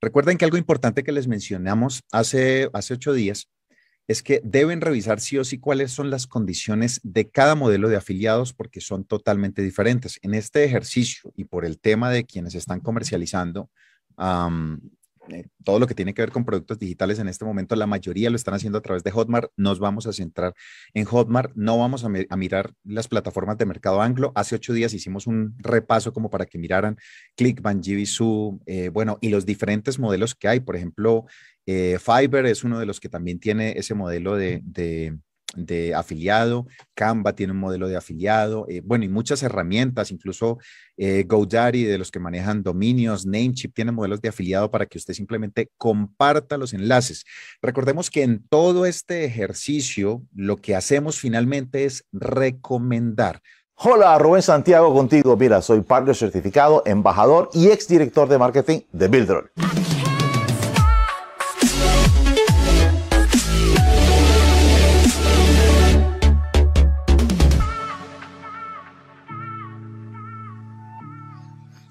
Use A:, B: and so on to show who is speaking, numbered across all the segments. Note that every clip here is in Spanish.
A: Recuerden que algo importante que les mencionamos hace, hace ocho días es que deben revisar sí o sí cuáles son las condiciones de cada modelo de afiliados porque son totalmente diferentes. En este ejercicio y por el tema de quienes están comercializando eh, todo lo que tiene que ver con productos digitales en este momento, la mayoría lo están haciendo a través de Hotmart. Nos vamos a centrar en Hotmart, no vamos a, mirar las plataformas de mercado anglo. Hace ocho días hicimos un repaso como para que miraran ClickBank, Jibisu, eh, bueno, y los diferentes modelos que hay. Por ejemplo, eh, Fiverr es uno de los que también tiene ese modelo de de afiliado, Canva tiene un modelo de afiliado, eh, bueno, y muchas herramientas, incluso eh, GoDaddy de los que manejan dominios, Namecheap tiene modelos de afiliado para que usted simplemente comparta los enlaces. Recordemos que en todo este
B: ejercicio lo que hacemos finalmente es recomendar. Hola, Rubén Santiago contigo. Mira, soy partner certificado, embajador y exdirector de marketing de Buildroll.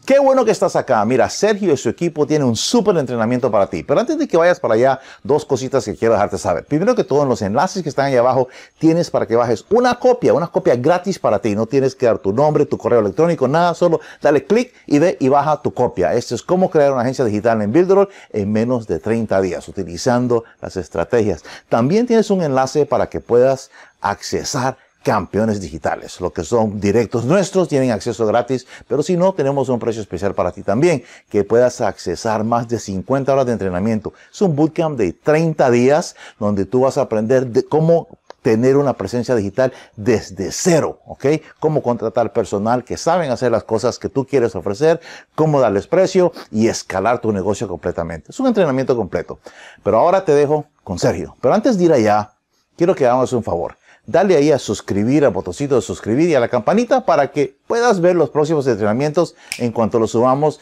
B: Qué bueno que estás acá. Mira, Sergio y su equipo tienen un súper entrenamiento para ti. Pero antes de que vayas para allá, dos cositas que quiero dejarte saber. Primero que todo, en los enlaces que están ahí abajo, tienes para que bajes una copia, una copia gratis para ti. No tienes que dar tu nombre, tu correo electrónico, nada. Solo dale clic y ve y baja tu copia. Esto es cómo crear una agencia digital en Builderall en menos de 30 días, utilizando las estrategias. También tienes un enlace para que puedas accesar campeones digitales. Los que son directos nuestros tienen acceso gratis, pero si no, tenemos un precio especial para ti también, que puedas accesar más de 50 horas de entrenamiento. Es un bootcamp de 30 días donde tú vas a aprender de cómo tener una presencia digital desde cero, ¿ok? Cómo contratar personal que saben hacer las cosas que tú quieres ofrecer, cómo darles precio y escalar tu negocio completamente. Es un entrenamiento completo. Pero ahora te dejo con Sergio. Pero antes de ir allá, quiero que hagamos un favor. Dale ahí a suscribir, al botoncito de suscribir y a la campanita para que puedas ver los próximos entrenamientos. En cuanto los subamos,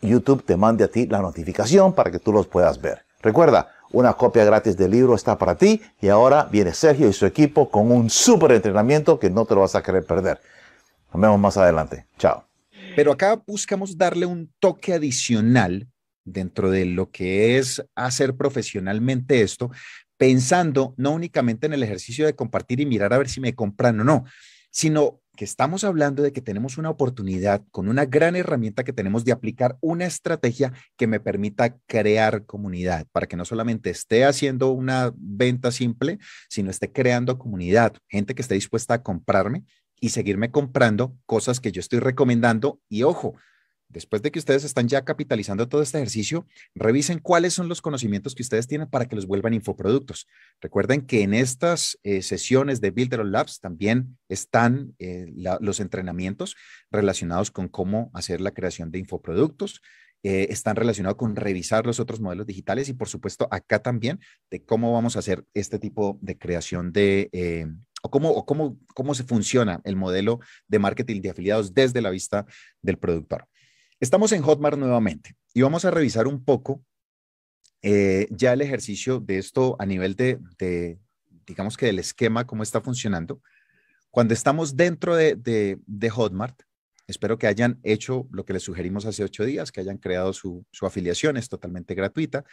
B: YouTube te mande a ti la notificación para que tú los puedas ver. Recuerda, una copia gratis del libro está para ti y ahora viene Sergio y su equipo con un súper entrenamiento que no te lo vas a querer perder. Nos vemos más adelante. Chao. Pero acá buscamos darle un toque adicional
A: dentro de lo que es hacer profesionalmente esto, pensando no únicamente en el ejercicio de compartir y mirar a ver si me compran o no, sino que estamos hablando de que tenemos una oportunidad con una gran herramienta que tenemos de aplicar una estrategia que me permita crear comunidad, para que no solamente esté haciendo una venta simple, sino esté creando comunidad, gente que esté dispuesta a comprarme y seguirme comprando cosas que yo estoy recomendando y ojo, después de que ustedes están ya capitalizando todo este ejercicio, revisen cuáles son los conocimientos que ustedes tienen para que los vuelvan infoproductos. Recuerden que en estas eh, sesiones de Builder Labs también están eh, los entrenamientos relacionados con cómo hacer la creación de infoproductos. Eh, están relacionados con revisar los otros modelos digitales y por supuesto acá también de cómo vamos a hacer este tipo de creación de, o cómo, cómo, cómo se funciona el modelo de marketing de afiliados desde la vista del productor. Estamos en Hotmart nuevamente y vamos a revisar un poco eh, ya el ejercicio de esto a nivel de, digamos que del esquema, cómo está funcionando. Cuando estamos dentro de, Hotmart, espero que hayan hecho lo que les sugerimos hace ocho días, que hayan creado su, afiliación, es totalmente gratuita.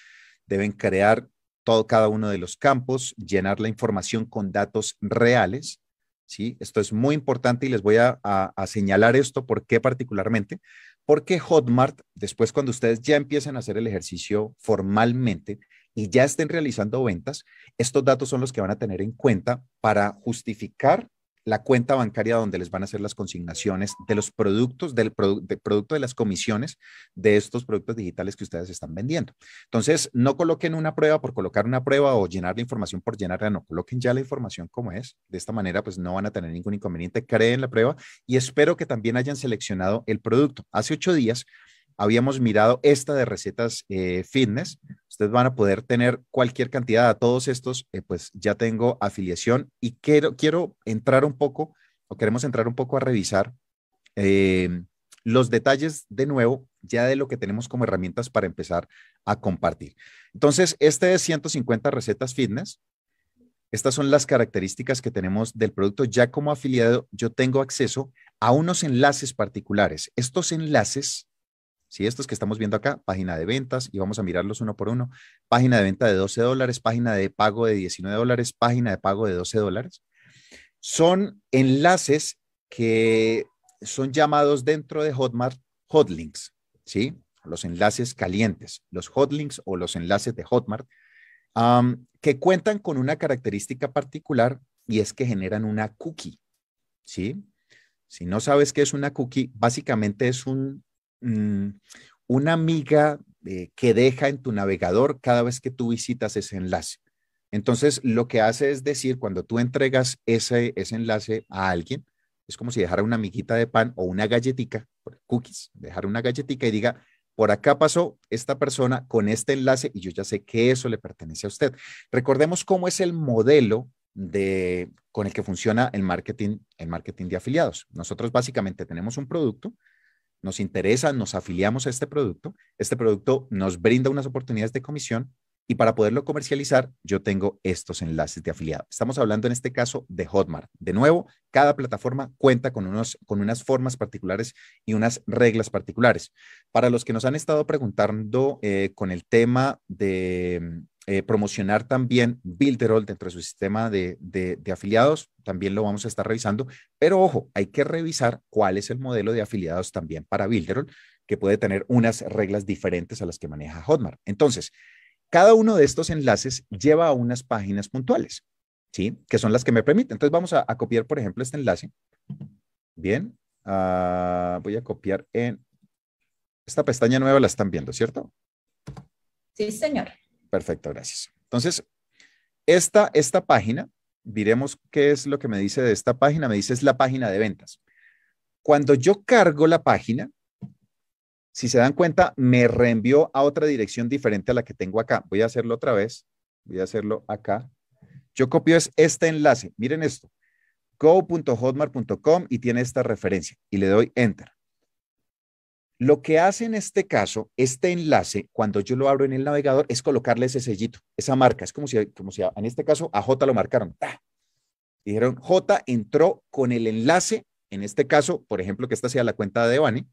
A: Deben crear todo, cada uno de los campos, llenar la información con datos reales. ¿sí? Esto es muy importante y les voy a, a señalar esto, ¿por qué particularmente? porque Hotmart, después cuando ustedes ya empiecen a hacer el ejercicio formalmente y ya estén realizando ventas, estos datos son los que van a tener en cuenta para justificar la cuenta bancaria donde les van a hacer las consignaciones de los productos, del producto de las comisiones de estos productos digitales que ustedes están vendiendo. Entonces, no coloquen una prueba por colocar una prueba o llenar la información por llenarla, no, coloquen ya la información como es. De esta manera, pues no van a tener ningún inconveniente, creen la prueba y espero que también hayan seleccionado el producto. Hace ocho días habíamos mirado esta de recetas eh, fitness Ustedes van a poder tener cualquier cantidad a todos estos, eh, pues ya tengo afiliación y quiero, quiero entrar un poco, o queremos entrar un poco a revisar em, los detalles de nuevo, ya de lo que tenemos como herramientas para empezar a compartir. Entonces, este es 150 recetas fitness. Estas son las características que tenemos del producto. Ya como afiliado, yo tengo acceso a unos enlaces particulares. Estos enlaces si estos que estamos viendo acá, página de ventas, y vamos a mirarlos uno por uno, página de venta de 12 dólares, página de pago de 19 dólares, página de pago de 12 dólares, son enlaces que son llamados dentro de Hotmart hotlinks, ¿sí? Los enlaces calientes, los hotlinks o los enlaces de Hotmart, que cuentan con una característica particular y es que generan una cookie, ¿sí? Si no sabes qué es una cookie, básicamente es un Mm, una amiga eh, que deja en tu navegador cada vez que tú visitas ese enlace. Entonces, lo que hace es decir, cuando tú entregas ese, enlace a alguien, es como si dejara una amiguita de pan o una galletita, cookies, dejar una galletita y diga, por acá pasó esta persona con este enlace y yo ya sé que eso le pertenece a usted. Recordemos cómo es el modelo con el que funciona el marketing, el marketing de afiliados. Nosotros básicamente tenemos un producto nos interesa, nos afiliamos a este producto, este producto nos brinda unas oportunidades de comisión y para poderlo comercializar yo tengo estos enlaces de afiliado. Estamos hablando en este caso de Hotmart. De nuevo, cada plataforma cuenta con, unos, con unas formas particulares y unas reglas particulares. Para los que nos han estado preguntando eh, con el tema de, eh, promocionar también Builderall dentro de su sistema de, afiliados. También lo vamos a estar revisando, pero ojo, hay que revisar cuál es el modelo de afiliados también para Builderall, que puede tener unas reglas diferentes a las que maneja Hotmart. Entonces, cada uno de estos enlaces lleva a unas páginas puntuales, ¿sí? Que son las que me permiten. Entonces, vamos a, copiar, por ejemplo, este enlace. Bien, ah, voy a copiar en esta pestaña nueva, la están viendo, ¿cierto? Sí, señor. Perfecto, gracias. Entonces, esta, esta página, diremos qué es lo que me dice de esta página. Me dice es la página de ventas. Cuando yo cargo la página, si se dan cuenta, me reenvió a otra dirección diferente a la que tengo acá. Voy a hacerlo otra vez. Voy a hacerlo acá. Yo copio es este enlace. Miren esto. go.hotmart.com y tiene esta referencia y le doy enter. Lo que hace en este caso, este enlace, cuando yo lo abro en el navegador, es colocarle ese sellito, esa marca. Es como si, como si en este caso a J lo marcaron. Dijeron, J entró con el enlace, en este caso, por ejemplo, que esta sea la cuenta de Bani,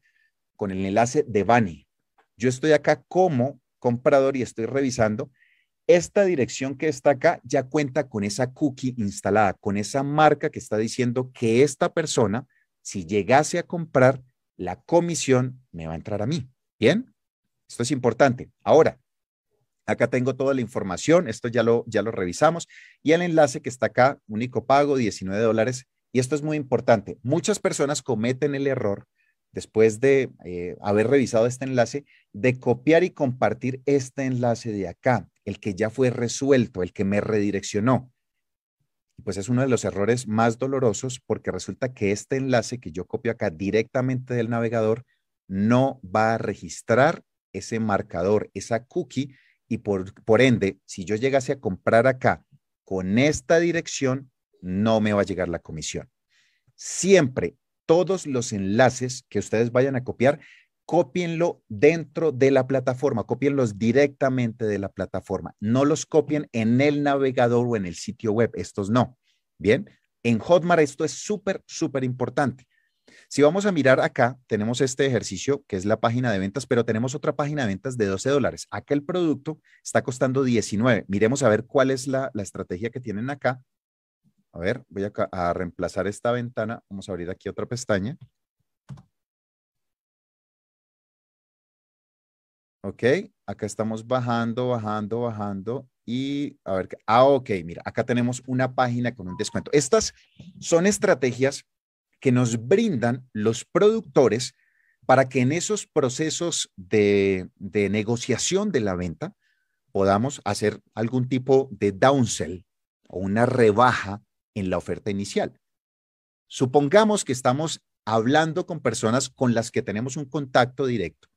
A: con el enlace de Bani. Yo estoy acá como comprador y estoy revisando. Esta dirección que está acá ya cuenta con esa cookie instalada, con esa marca que está diciendo que esta persona, si llegase a comprar, la comisión me va a entrar a mí. ¿Bien? Esto es importante. Ahora, acá tengo toda la información, esto ya lo, ya lo revisamos, y el enlace que está acá, único pago, 19 dólares, y esto es muy importante. Muchas personas cometen el error después de eh, haber revisado este enlace, de copiar y compartir este enlace de acá, el que ya fue resuelto, el que me redireccionó pues es uno de los errores más dolorosos porque resulta que este enlace que yo copio acá directamente del navegador no va a registrar ese marcador, esa cookie, y por, por ende, si yo llegase a comprar acá con esta dirección, no me va a llegar la comisión. Siempre todos los enlaces que ustedes vayan a copiar cópienlo dentro de la plataforma, cópienlos directamente de la plataforma. No los copien en el navegador o en el sitio web, estos no. Bien, en Hotmart esto es súper, súper importante. Si vamos a mirar acá, tenemos este ejercicio que es la página de ventas, pero tenemos otra página de ventas de 12 dólares. Aquel producto está costando 19. Miremos a ver cuál es la, estrategia que tienen acá. A ver, voy a reemplazar esta ventana. Vamos a abrir aquí otra pestaña. ¿Ok? Acá estamos bajando, bajando, bajando. Y a ver, ah, ok, mira, acá tenemos una página con un descuento. Estas son estrategias que nos brindan los productores para que en esos procesos de, negociación de la venta podamos hacer algún tipo de downsell o una rebaja en la oferta inicial. Supongamos que estamos hablando con personas con las que tenemos un contacto directo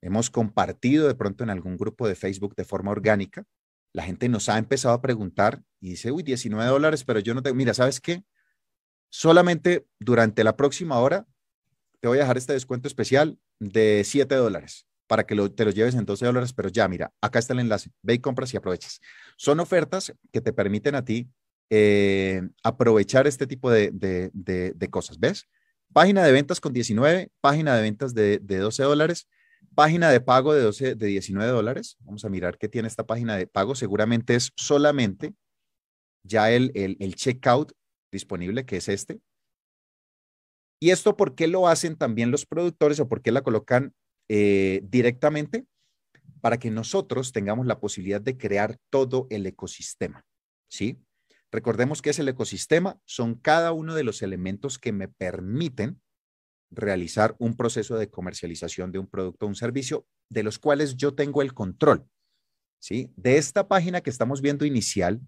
A: hemos compartido de pronto en algún grupo de Facebook de forma orgánica. La gente nos ha empezado a preguntar y dice, uy, 19 dólares, pero yo no tengo, mira, ¿sabes qué? Solamente durante la próxima hora te voy a dejar este descuento especial de 7 dólares para que te lo lleves en 12 dólares, pero ya, mira, acá está el enlace, ve y compras y aprovechas. Son ofertas que te permiten a ti eh, aprovechar este tipo de, de, de, de, cosas, ¿ves? Página de ventas con 19, página de ventas de, 12 dólares, Página de pago de, 12, de 19 dólares. Vamos a mirar qué tiene esta página de pago. Seguramente es solamente ya el, checkout disponible, que es este. ¿Y esto por qué lo hacen también los productores o por qué la colocan eh, directamente? Para que nosotros tengamos la posibilidad de crear todo el ecosistema. ¿Sí? Recordemos que es el ecosistema, son cada uno de los elementos que me permiten realizar un proceso de comercialización de un producto o un servicio de los cuales yo tengo el control. ¿sí? De esta página que estamos viendo inicial,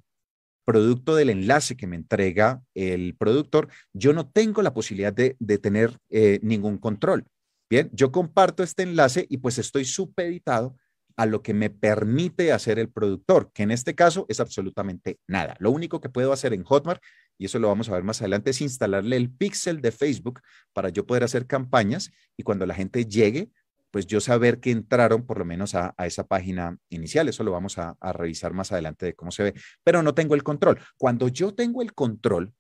A: producto del enlace que me entrega el productor, yo no tengo la posibilidad de, tener eh, ningún control. Bien, yo comparto este enlace y pues estoy supeditado a lo que me permite hacer el productor, que en este caso es absolutamente nada. Lo único que puedo hacer en Hotmart y eso lo vamos a ver más adelante, es instalarle el pixel de Facebook para yo poder hacer campañas y cuando la gente llegue, pues yo saber que entraron por lo menos a, esa página inicial. Eso lo vamos a, revisar más adelante de cómo se ve, pero no tengo el control. Cuando yo tengo el control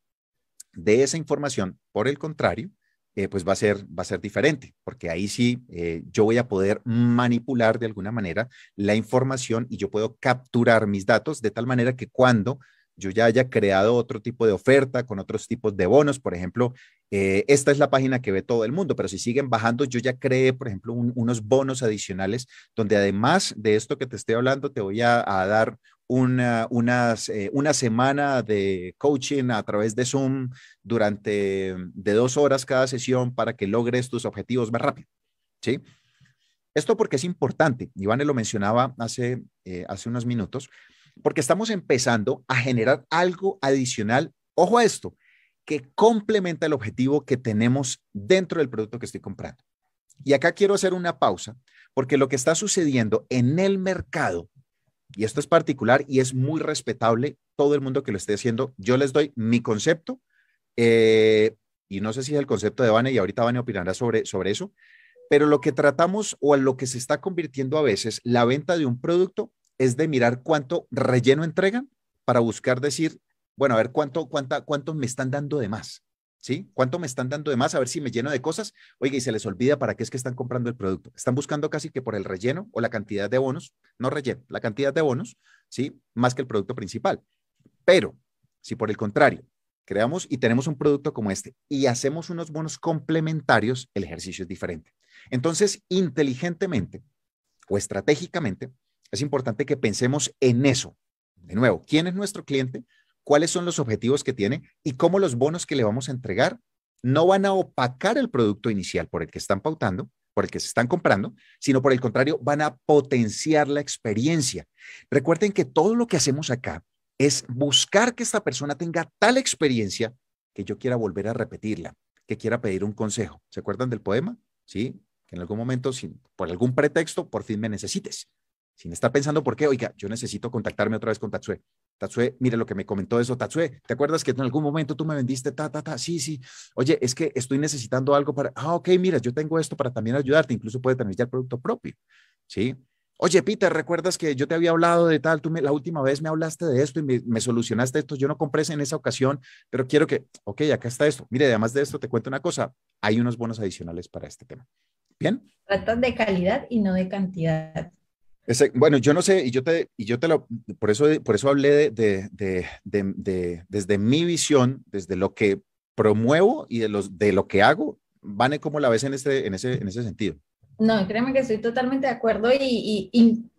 A: de esa información, por el contrario, eh, pues va a, ser, va a ser diferente, porque ahí sí eh, yo voy a poder manipular de alguna manera la información y yo puedo capturar mis datos de tal manera que cuando yo ya haya creado otro tipo de oferta con otros tipos de bonos. Por ejemplo, eh, esta es la página que ve todo el mundo, pero si siguen bajando, yo ya creé, por ejemplo, unos bonos adicionales donde además de esto que te estoy hablando, te voy a, dar una, unas, eh, una semana de coaching a través de Zoom durante de dos horas cada sesión para que logres tus objetivos más rápido. ¿Sí? Esto porque es importante. Iván lo mencionaba hace, eh, hace unos minutos porque estamos empezando a generar algo adicional, ojo a esto, que complementa el objetivo que tenemos dentro del producto que estoy comprando. Y acá quiero hacer una pausa, porque lo que está sucediendo en el mercado, y esto es particular y es muy respetable, todo el mundo que lo esté haciendo, yo les doy mi concepto, eh, y no sé si es el concepto de Vane, y ahorita Vane opinará sobre, sobre eso, pero lo que tratamos o a lo que se está convirtiendo a veces la venta de un producto es de mirar cuánto relleno entregan para buscar decir, bueno, a ver cuánto, cuánta, cuánto me están dando de más. ¿Sí? ¿Cuánto me están dando de más? A ver si me lleno de cosas. Oiga, y se les olvida para qué es que están comprando el producto. Están buscando casi que por el relleno o la cantidad de bonos, no relleno, la cantidad de bonos, ¿sí? Más que el producto principal. Pero si por el contrario creamos y tenemos un producto como este y hacemos unos bonos complementarios, el ejercicio es diferente. Entonces, inteligentemente o estratégicamente, es importante que pensemos en eso. De nuevo, ¿quién es nuestro cliente? ¿Cuáles son los objetivos que tiene? ¿Y cómo los bonos que le vamos a entregar no van a opacar el producto inicial por el que están pautando, por el que se están comprando, sino por el contrario, van a potenciar la experiencia. Recuerden que todo lo que hacemos acá es buscar que esta persona tenga tal experiencia que yo quiera volver a repetirla, que quiera pedir un consejo. ¿Se acuerdan del poema? Sí, que en algún momento, por algún pretexto, por fin me necesites sin estar pensando por qué, oiga, yo necesito contactarme otra vez con Tatsue. Tatsue, mire lo que me comentó eso, Tatsue, ¿te acuerdas que en algún momento tú me vendiste ta, ta, ta? Sí, sí. Oye, es que estoy necesitando algo para, ah, ok, mira, yo tengo esto para también ayudarte, incluso puede tener ya el producto propio, ¿sí? Oye, Peter, ¿recuerdas que yo te había hablado de tal? Tú me, la última vez me hablaste de esto y me, solucionaste esto. Yo no compré en esa ocasión, pero quiero que, ok, acá está esto. Mire, además de esto, te cuento una cosa. Hay unos bonos adicionales para este tema. ¿Bien?
C: Tratas de calidad y no de cantidad
A: bueno, yo no sé, y yo te, y yo te lo, por eso, por eso hablé de, de, de, desde mi visión, desde lo que promuevo y de, los, de lo que hago, van como la vez en, este, en, ese, en ese sentido?
C: No, créeme que estoy totalmente de acuerdo y,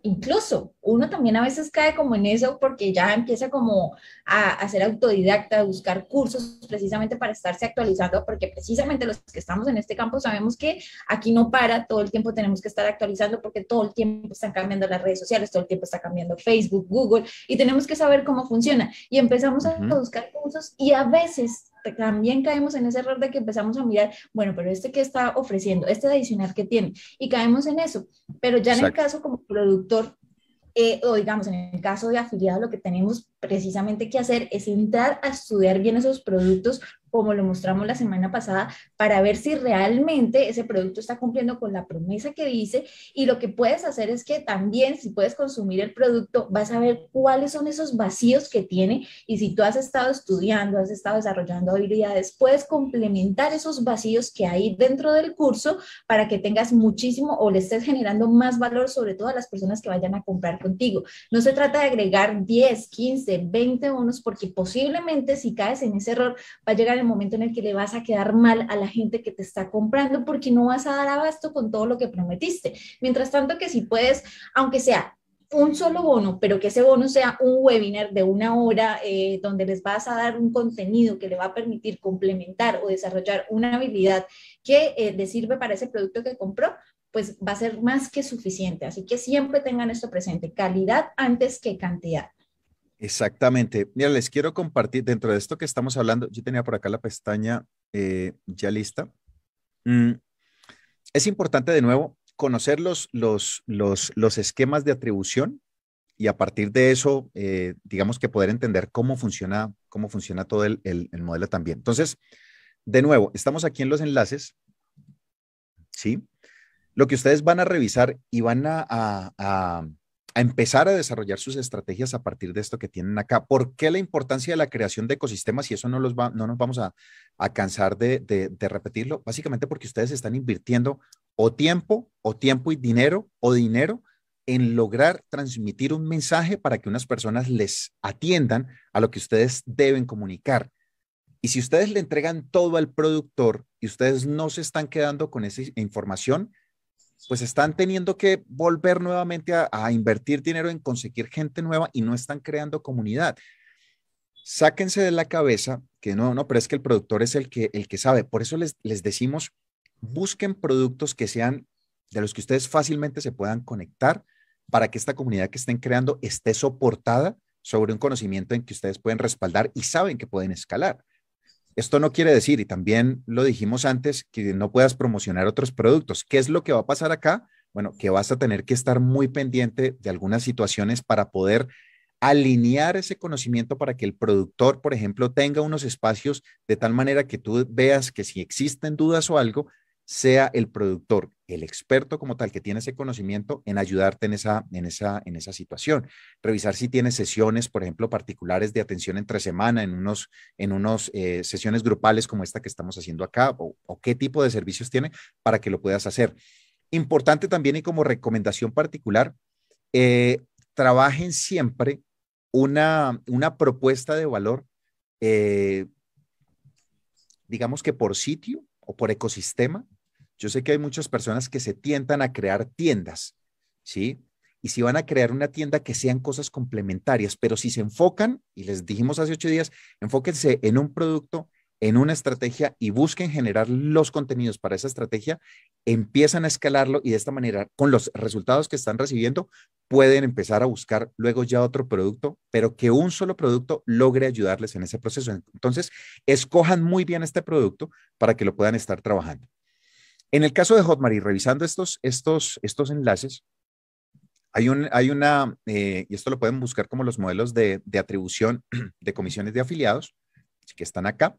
C: incluso uno también a veces cae como en eso porque ya empieza como a, ser autodidacta, a buscar cursos precisamente para estarse actualizando, porque precisamente los que estamos en este campo sabemos que aquí no para, todo el tiempo tenemos que estar actualizando porque todo el tiempo están cambiando las redes sociales, todo el tiempo está cambiando Facebook, Google y tenemos que saber cómo funciona. Y empezamos a buscar cursos y a veces también caemos en ese error de que empezamos a mirar, bueno, pero este que está ofreciendo, este adicional que tiene, y caemos en eso. Pero ya en el caso como productor, eh, o digamos, en el caso de afiliado, lo que tenemos precisamente que hacer es entrar a estudiar bien esos productos, como lo mostramos la semana pasada, para ver si realmente ese producto está cumpliendo con la promesa que dice. Y lo que puedes hacer es que también, si puedes consumir el producto, vas a ver cuáles son esos vacíos que tiene. Y si tú has estado estudiando, has estado desarrollando habilidades, puedes complementar esos vacíos que hay dentro del curso para que tengas muchísimo o le estés generando más valor, sobre todo a las personas que vayan a comprar contigo. No se trata de agregar 10, 15, 20 unos, porque posiblemente si caes en ese error, va a llegar el momento en el que le vas a quedar mal a la gente que te está comprando porque no vas a dar abasto con todo lo que prometiste. Mientras tanto que si puedes, aunque sea un solo bono, pero que ese bono sea un webinar de una hora eh, donde les vas a dar un contenido que le va a permitir complementar o desarrollar una habilidad que eh, le sirve para ese producto que compró, pues va a ser más que suficiente. Así que siempre tengan esto presente, calidad antes que cantidad.
A: Exactamente. Mira, les quiero compartir dentro de esto que estamos hablando. Yo tenía por acá la pestaña eh, ya lista. Mm, es importante de nuevo conocer los, los, los, esquemas de atribución y a partir de eso, eh, digamos que poder entender cómo funciona, cómo funciona todo el, modelo también. Entonces, de nuevo, estamos aquí en los enlaces. ¿Sí? Lo que ustedes van a revisar y van a a empezar a desarrollar sus estrategias a partir de esto que tienen acá. ¿Por qué la importancia de la creación de ecosistemas? Y eso no, los va, nos vamos a, cansar de, repetirlo, básicamente porque ustedes están invirtiendo o tiempo, o tiempo y dinero, o dinero en lograr transmitir un mensaje para que unas personas les atiendan a lo que ustedes deben comunicar. Y si ustedes le entregan todo al productor y ustedes no se están quedando con esa información, pues están teniendo que volver nuevamente a, invertir dinero en conseguir gente nueva y no están creando comunidad. Sáquense de la cabeza que no, no, pero es que el productor es el que, el que sabe. Por eso les, les decimos, busquen productos que sean de los que ustedes fácilmente se puedan conectar para que esta comunidad que estén creando esté soportada sobre un conocimiento en que ustedes pueden respaldar y saben que pueden escalar. Esto no quiere decir, y también lo dijimos antes, que no puedas promocionar otros productos. ¿Qué es lo que va a pasar acá? Bueno, que vas a tener que estar muy pendiente de algunas situaciones para poder alinear ese conocimiento para que el productor, por ejemplo, tenga unos espacios de tal manera que tú veas que si existen dudas o algo, sea el productor, el experto como tal que tiene ese conocimiento en ayudarte en esa, en esa, en esa situación. Revisar si tienes sesiones, por ejemplo, particulares de atención entre semana, en unos, en eh, sesiones grupales como esta que estamos haciendo acá, o, qué tipo de servicios tiene para que lo puedas hacer. Importante también y como recomendación particular, eh, trabajen siempre una, propuesta de valor, eh, digamos que por sitio o por ecosistema, yo sé que hay muchas personas que se tientan a crear tiendas, ¿sí? Y si van a crear una tienda, que sean cosas complementarias, pero si se enfocan, y les dijimos hace ocho días, enfóquense en un producto, en una estrategia y busquen generar los contenidos para esa estrategia, empiezan a escalarlo y de esta manera, con los resultados que están recibiendo, pueden empezar a buscar luego ya otro producto, pero que un solo producto logre ayudarles en ese proceso. Entonces, escojan muy bien este producto para que lo puedan estar trabajando. En el caso de Hotmart revisando estos, estos, estos enlaces, hay, un, hay una, eh, y esto lo pueden buscar como los modelos de, atribución de comisiones de afiliados, que están acá.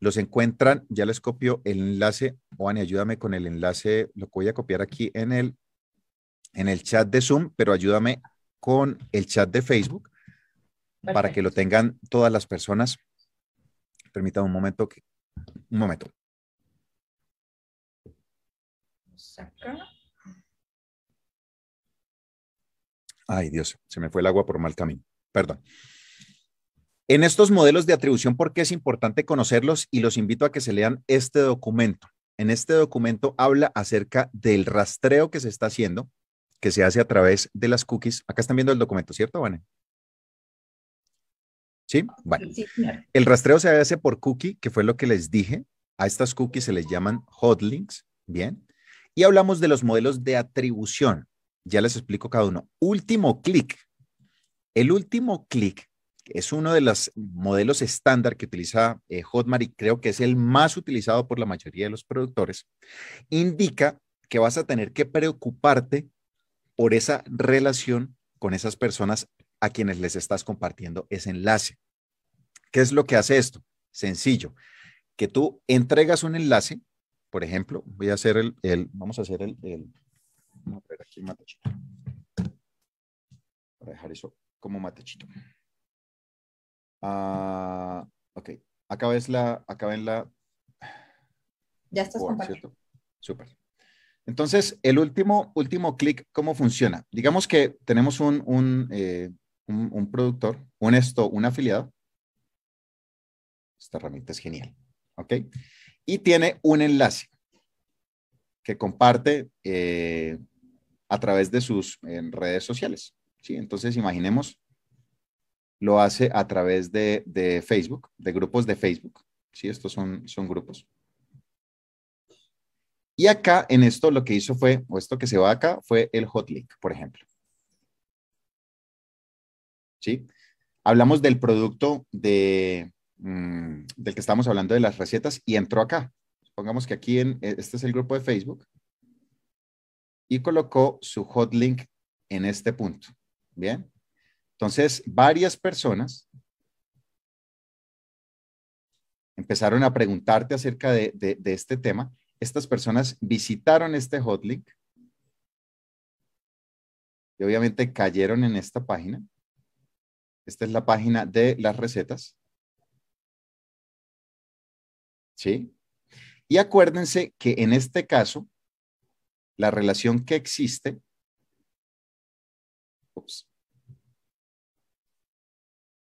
A: Los encuentran, ya les copio el enlace. Oani, ayúdame con el enlace, lo voy a copiar aquí en el, en el chat de Zoom, pero ayúdame con el chat de Facebook para que lo tengan todas las personas. Permítame un momento, un momento. Ay, Dios, se me fue el agua por mal camino. Perdón. En estos modelos de atribución, ¿por qué es importante conocerlos? Y los invito a que se lean este documento. En este documento habla acerca del rastreo que se está haciendo, que se hace a través de las cookies. Acá están viendo el documento, ¿cierto, Vane? ¿Sí? Bueno. El rastreo se hace por cookie, que fue lo que les dije. A estas cookies se les llaman hotlinks. ¿bien? Y hablamos de los modelos de atribución. Ya les explico cada uno. Último clic. El último clic es uno de los modelos estándar que utiliza eh, Hotmart y creo que es el más utilizado por la mayoría de los productores. Indica que vas a tener que preocuparte por esa relación con esas personas a quienes les estás compartiendo ese enlace. ¿Qué es lo que hace esto? Sencillo, que tú entregas un enlace por ejemplo, voy a hacer el, vamos a hacer el, el, vamos a ver aquí el matechito. Para dejar eso como matechito. Ah, ok, acá ves la, acá ven la.
D: Ya estás compartiendo.
A: Súper. Entonces, el último, último clic, ¿cómo funciona? Digamos que tenemos un, un, eh, un, productor, un esto, un afiliado. Esta herramienta es genial. ¿Ok? y tiene un enlace que comparte eh, a través de sus redes sociales. ¿sí? Entonces, imaginemos, lo hace a través de, Facebook, de grupos de Facebook. ¿sí? Estos son, son grupos. Y acá en esto lo que hizo fue, o esto que se va acá, fue el hotlink, por ejemplo. ¿Sí? Hablamos del producto de, Mm, del que estamos hablando de las recetas y entró acá. Pongamos que aquí en, e, este es el grupo de Facebook y colocó su hotlink en este punto. Bien. Entonces, varias personas empezaron a preguntarte acerca de, este tema. Estas personas visitaron este hotlink y obviamente cayeron en esta página. Esta es la página de las recetas.
D: ¿sí? Y acuérdense que en este caso, la relación que existe,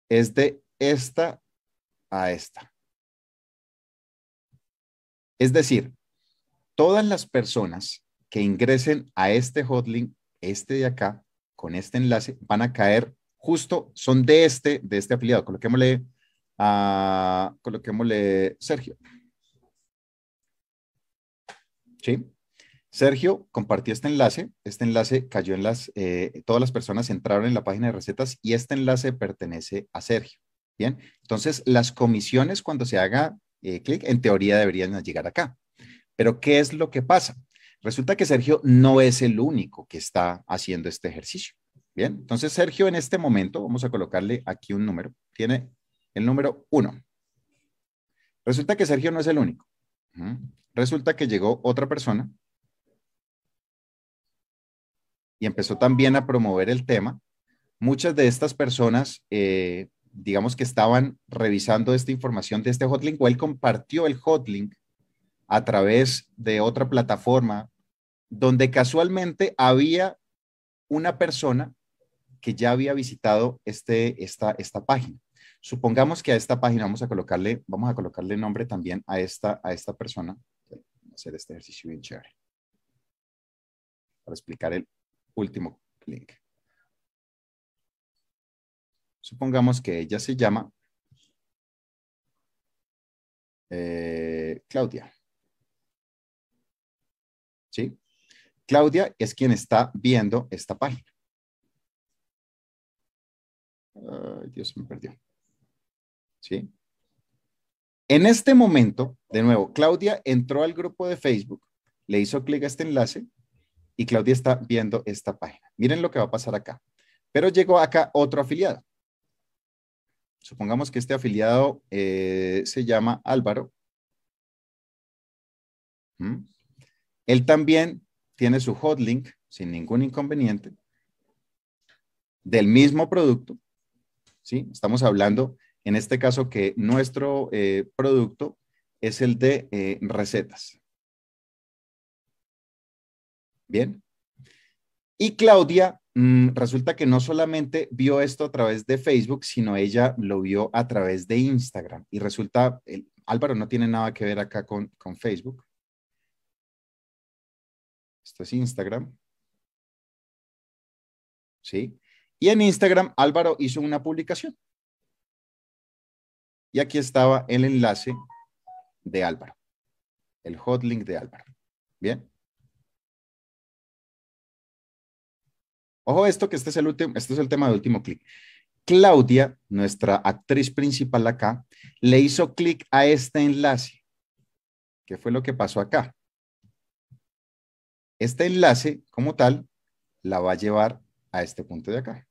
D: es de esta
A: a esta. Es decir, todas las personas que ingresen a este hotlink, este de acá, con este enlace, van a caer justo, son de este, de este afiliado. Coloquémosle, a, ah, coloquémosle Sergio. ¿sí? Sergio compartió este enlace, este enlace cayó en las, eh, todas las personas entraron en la página de recetas y este enlace pertenece a Sergio, ¿bien? Entonces, las comisiones cuando se haga eh, clic, en teoría deberían llegar acá. Pero, ¿qué es lo que pasa? Resulta que Sergio no es el único que está haciendo este ejercicio, ¿bien? Entonces, Sergio en este momento, vamos a colocarle aquí un número, tiene el número uno. Resulta que Sergio no es el único. Resulta que llegó otra persona y empezó también a promover el tema. Muchas de estas personas, eh, digamos que estaban revisando esta información de este hotlink o él compartió el hotlink a través de otra plataforma donde casualmente había una persona que ya había visitado este, esta, esta página. Supongamos que a esta página vamos a colocarle, vamos a colocarle nombre también a esta, a esta persona. Vamos a hacer este ejercicio bien chévere. Para explicar el último link.
D: Supongamos que ella se llama eh, Claudia. ¿Sí? Claudia es quien está viendo esta página.
A: Dios me perdió. ¿sí? En este momento, de nuevo, Claudia entró al grupo de Facebook, le hizo clic a este enlace y Claudia está viendo esta página. Miren lo que va a pasar acá. Pero llegó acá otro afiliado. Supongamos que este afiliado eh, se llama Álvaro. ¿Mm? Él también tiene su hotlink, sin ningún inconveniente del mismo producto. ¿sí? Estamos hablando en este caso que nuestro eh, producto es el de eh, recetas. Bien. Y Claudia mm, resulta que no solamente vio esto a través de Facebook, sino ella lo vio a través de Instagram. Y resulta, Álvaro no tiene nada que ver acá con, con Facebook.
D: Esto es Instagram.
A: ¿Sí? Y en Instagram Álvaro hizo una publicación. Y aquí estaba el enlace de Álvaro, el hotlink de Álvaro.
D: Bien. Ojo esto, que
A: este es el último, este es el tema de último clic. Claudia, nuestra actriz principal acá, le hizo clic a este enlace. ¿Qué fue lo que pasó acá? Este enlace, como tal, la va a llevar a este punto de acá.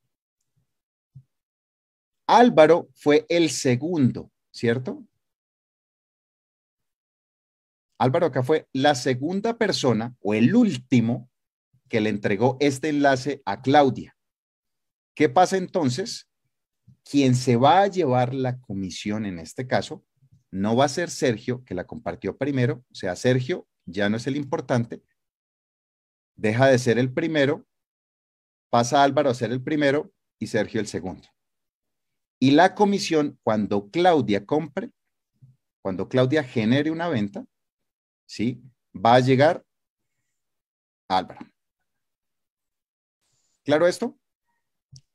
A: Álvaro fue el segundo ¿cierto? Álvaro acá fue la segunda persona o el último que le entregó este enlace a Claudia. ¿Qué pasa entonces? Quien se va a llevar la comisión en este caso no va a ser Sergio, que la compartió primero, o sea, Sergio ya no es el importante, deja de ser el primero, pasa Álvaro a ser el primero y Sergio el segundo. Y la comisión, cuando Claudia compre, cuando Claudia genere una venta, ¿sí? Va a llegar a Álvaro. ¿Claro esto?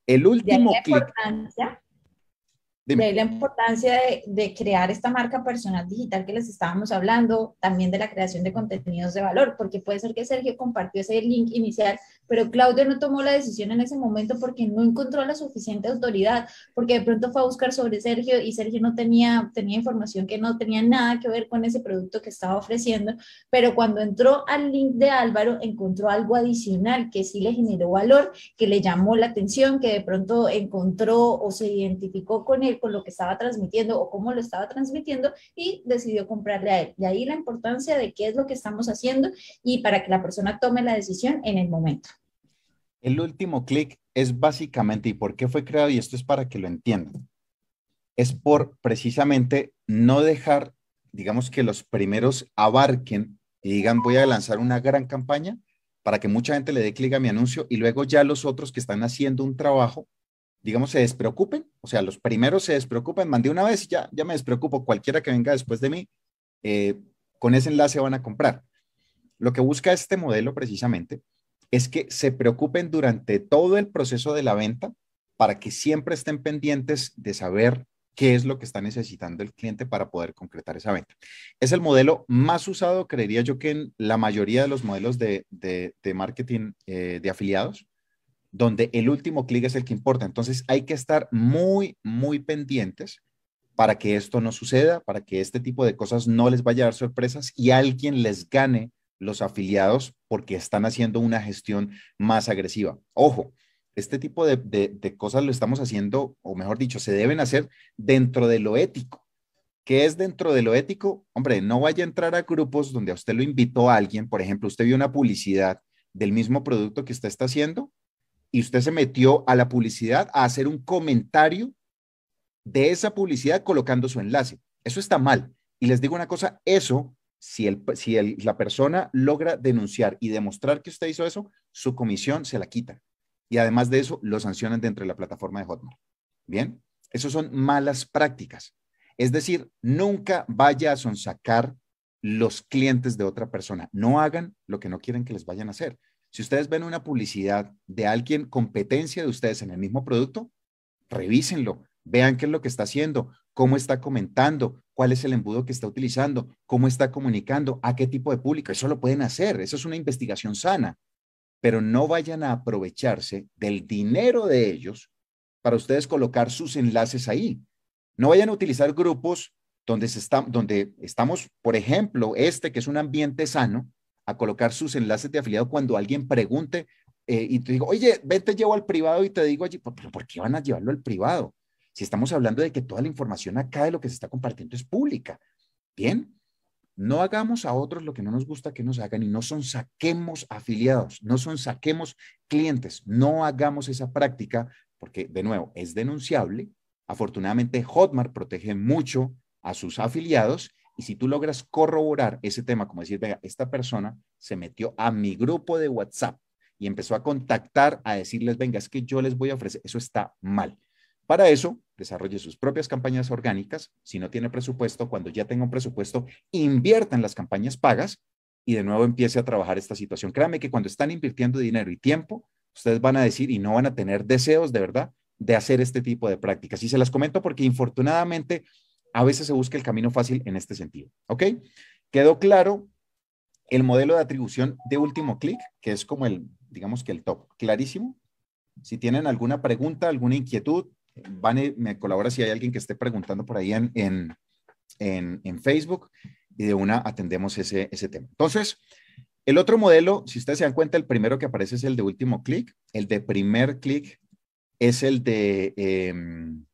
A: El último la
C: importancia de, de, crear esta marca personal digital que les estábamos hablando, también de la creación de contenidos de valor, porque puede ser que Sergio compartió ese link inicial pero Claudio no tomó la decisión en ese momento porque no encontró la suficiente autoridad, porque de pronto fue a buscar sobre Sergio y Sergio no tenía, tenía información que no tenía nada que ver con ese producto que estaba ofreciendo, pero cuando entró al link de Álvaro encontró algo adicional que sí le generó valor, que le llamó la atención, que de pronto encontró o se identificó con él, con lo que estaba transmitiendo o cómo lo estaba transmitiendo y decidió comprarle a él. De ahí la importancia de qué es lo que estamos haciendo y para que la persona tome la decisión en el momento.
A: El último clic es básicamente, ¿y por qué fue creado? Y esto es para que lo entiendan. Es por precisamente no dejar, digamos, que los primeros abarquen y digan, voy a lanzar una gran campaña para que mucha gente le dé clic a mi anuncio y luego ya los otros que están haciendo un trabajo, digamos, se despreocupen. O sea, los primeros se despreocupen, mandé una vez, ya, ya me despreocupo. Cualquiera que venga después de mí, eh, con ese enlace van a comprar. Lo que busca este modelo precisamente es que se preocupen durante todo el proceso de la venta para que siempre estén pendientes de saber qué es lo que está necesitando el cliente para poder concretar esa venta. Es el modelo más usado, creería yo, que en la mayoría de los modelos de, marketing eh, de afiliados, donde el último clic es el que importa. Entonces hay que estar muy, muy pendientes para que esto no suceda, para que este tipo de cosas no les vaya a dar sorpresas y alguien les gane los afiliados porque están haciendo una gestión más agresiva. Ojo, este tipo de, cosas lo estamos haciendo, o mejor dicho, se deben hacer dentro de lo ético. ¿Qué es dentro de lo ético? Hombre, no vaya a entrar a grupos donde a usted lo invitó a alguien, por ejemplo, usted vio una publicidad del mismo producto que usted está haciendo y usted se metió a la publicidad a hacer un comentario de esa publicidad colocando su enlace. Eso está mal. Y les digo una cosa, eso si, la persona logra denunciar y demostrar que usted hizo eso, su comisión se la quita. Y además de eso, lo sancionan dentro de la plataforma de Hotmart. Bien, eso son malas prácticas. Es decir, nunca vaya a sonsacar los clientes de otra persona. No hagan lo que no quieren que les vayan a hacer. Si ustedes ven una publicidad de alguien competencia de ustedes en el mismo producto, revísenlo, Vean qué es lo que está haciendo, cómo está comentando, cuál es el embudo que está utilizando, cómo está comunicando, a qué tipo de público. Eso lo pueden hacer, eso es una investigación sana, pero no vayan a aprovecharse del dinero de ellos para ustedes colocar sus enlaces ahí. No vayan a utilizar grupos donde, se donde estamos, por ejemplo, este que es un ambiente sano, a colocar sus enlaces de afiliado cuando alguien pregunte eh, y te digo, oye, vete, llevo al privado y te digo allí, ¿pero por qué van a llevarlo al privado? Si estamos hablando de que toda la información acá de lo que se está compartiendo es pública. Bien, no hagamos a otros lo que no nos gusta que nos hagan y no son saquemos afiliados, no son saquemos clientes, no hagamos esa práctica porque, de nuevo, es denunciable. Afortunadamente, Hotmart protege mucho a sus afiliados y si tú logras corroborar ese tema, como decir, venga, esta persona se metió a mi grupo de WhatsApp y empezó a contactar, a decirles, venga, es que yo les voy a ofrecer, eso está mal. Para eso, desarrolle sus propias campañas orgánicas. Si no tiene presupuesto, cuando ya tenga un presupuesto, invierta en las campañas pagas y de nuevo empiece a trabajar esta situación. Créame que cuando están invirtiendo dinero y tiempo, ustedes van a decir y no van a tener deseos de verdad de hacer este tipo de prácticas. Y se las comento porque infortunadamente a veces se busca el camino fácil en este sentido. ¿Ok? Quedó claro el modelo de atribución de último clic, que es como el, digamos que el top, clarísimo. Si tienen alguna pregunta, alguna inquietud, me colabora si hay alguien que esté preguntando por ahí en, en, Facebook y de una atendemos ese, tema. Entonces, el otro modelo, si ustedes se dan cuenta, el primero que aparece es el de último clic, el de primer clic es el de, em,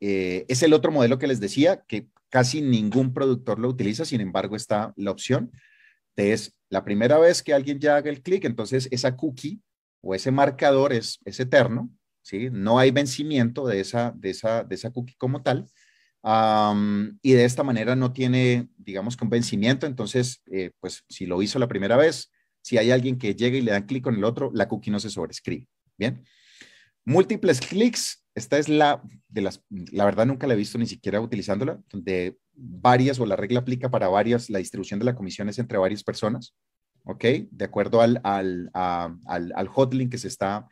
A: eh, es el otro modelo que les decía, que casi ningún productor lo utiliza, sin embargo está la opción, es la primera vez que alguien ya haga el clic, entonces esa cookie o ese marcador es, es eterno, ¿sí? No hay vencimiento de esa, de esa, de esa cookie como tal. y de esta manera no tiene, digamos, convencimiento. Entonces, eh, pues si lo hizo la primera vez, si hay alguien que llega y le dan clic en el otro, la cookie no se sobrescribe. Bien. Múltiples clics. Esta es la de las, la verdad nunca la he visto ni siquiera utilizándola, donde varias o la regla aplica para varias, la distribución de la comisión es entre varias personas, ¿ok? De acuerdo al, al, al, al hotlink que se está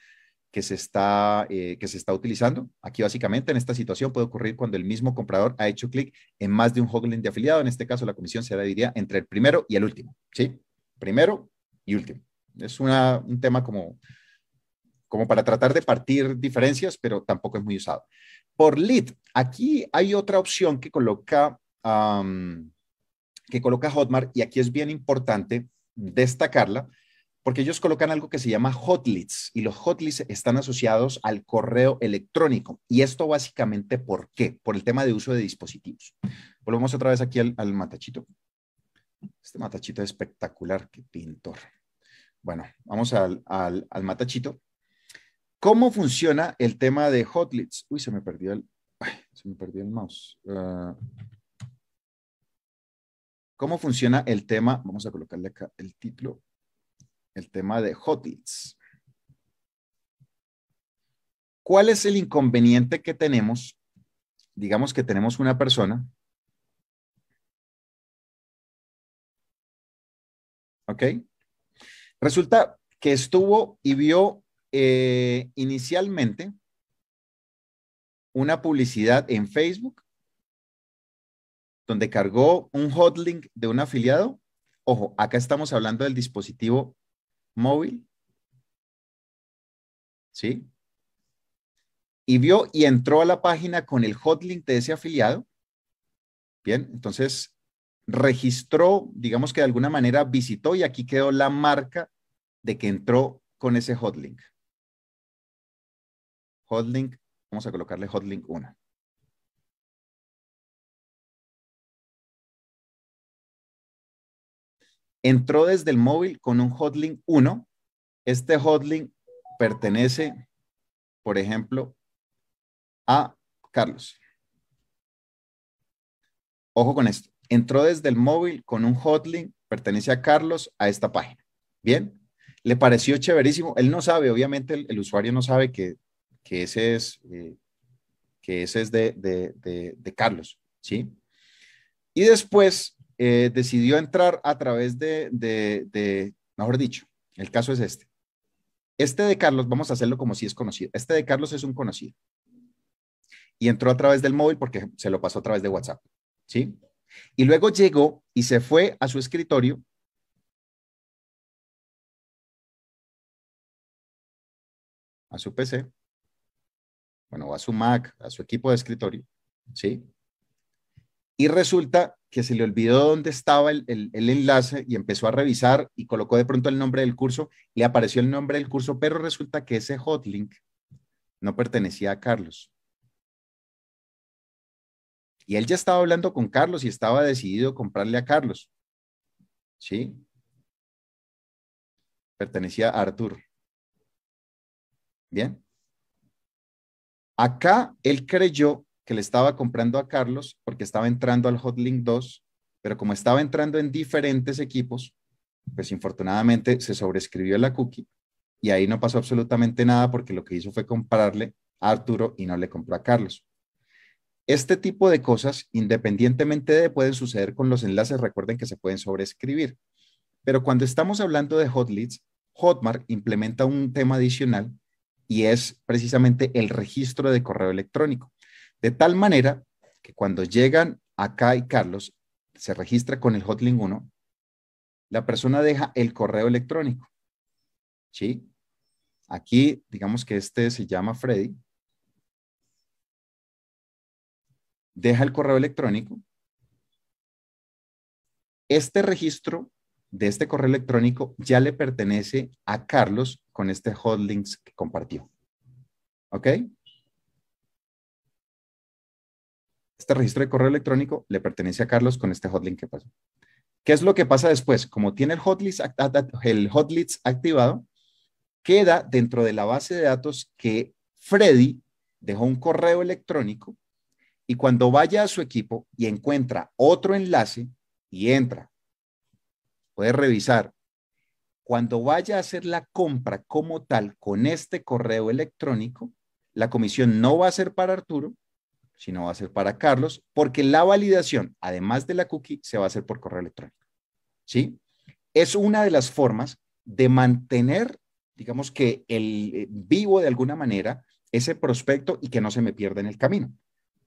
A: que se está, eh, que se está utilizando. Aquí básicamente en esta situación puede ocurrir cuando el mismo comprador ha hecho clic en más de un holding de afiliado. En este caso la comisión se dividiría entre el primero y el último, ¿sí? Primero y último. Es una, un tema como, como para tratar de partir diferencias, pero tampoco es muy usado. Por lead, aquí hay otra opción que coloca, que coloca Hotmart y aquí es bien importante destacarla porque ellos colocan algo que se llama hotlits y los hotlits están asociados al correo electrónico. Y esto básicamente, ¿por qué? Por el tema de uso de dispositivos. Volvemos otra vez aquí al, matachito. Este matachito es espectacular, qué pintor. Bueno, vamos al, matachito. ¿Cómo funciona el tema de hotlits? Uy, se me perdió el, se me perdió el mouse. Ah. ¿Cómo funciona el tema? Vamos a colocarle acá el título el tema de hotlines. ¿Cuál es el inconveniente que tenemos? Digamos que tenemos una persona. ¿Ok? Resulta que estuvo y vio eh, inicialmente una publicidad en Facebook donde cargó un hotlink de un afiliado. Ojo, acá estamos hablando del dispositivo móvil. ¿Sí? Y vio y entró a la página con el hotlink de ese afiliado. Bien, entonces registró, digamos que de alguna manera visitó y aquí quedó la marca de que entró con ese hotlink.
D: Hotlink, vamos a colocarle hotlink 1. entró desde el
A: móvil con un hotlink 1. Este hotlink pertenece, por ejemplo, a Carlos. Ojo con esto. Entró desde el móvil con un hotlink, pertenece a Carlos a esta página. Bien, le pareció chéverísimo. Él no sabe, obviamente el, usuario no sabe que, ese es, que ese es eh, de, de Carlos. ¿sí? Y después eh, decidió entrar a través de, de, mejor dicho, el caso es este. Este de Carlos, vamos a hacerlo como si es conocido. Este de Carlos es un conocido. Y entró a través del móvil porque se lo pasó a través de WhatsApp. ¿Sí? Y luego llegó y se fue a su escritorio a su PC, bueno, a su Mac, a su equipo de escritorio, ¿sí? Y resulta que se le olvidó dónde estaba el, enlace y empezó a revisar y colocó de pronto el nombre del curso, le apareció el nombre del curso, pero resulta que ese hotlink no pertenecía a Carlos. Y él ya estaba hablando con Carlos y estaba decidido comprarle a Carlos. ¿Sí? Pertenecía a Artur. Bien. Acá él creyó que le estaba comprando a Carlos porque estaba entrando al Hotlink 2, pero como estaba entrando en diferentes equipos, pues infortunadamente se sobrescribió la cookie y ahí no pasó absolutamente nada porque lo que hizo fue comprarle a Arturo y no le compró a Carlos. Este tipo de cosas, independientemente de, pueden suceder con los enlaces, recuerden que se pueden sobrescribir. Pero cuando estamos hablando de Hotlinks, Hotmark implementa un tema adicional y es precisamente el registro de correo electrónico. De tal manera que cuando llegan acá y Carlos se registra con el Hotlink 1, la persona deja el correo electrónico. ¿Sí? Aquí, digamos que este se llama Freddy. Deja el correo electrónico. Este registro de este correo electrónico ya le pertenece a Carlos con este Hotlink que compartió. ¿Ok? Este registro de correo electrónico le pertenece a Carlos con este hotlink que pasó. ¿Qué es lo que pasa después? Como tiene el hotlist, el hotlist activado, queda dentro de la base de datos que Freddy dejó un correo electrónico y cuando vaya a su equipo y encuentra otro enlace y entra, puede revisar. Cuando vaya a hacer la compra como tal con este correo electrónico, la comisión no va a ser para Arturo, sino va a ser para Carlos, porque la validación, además de la cookie, se va a hacer por correo electrónico. ¿Sí? Es una de las formas de mantener, digamos que el eh, vivo de alguna manera, ese prospecto y que no se me pierda en el camino.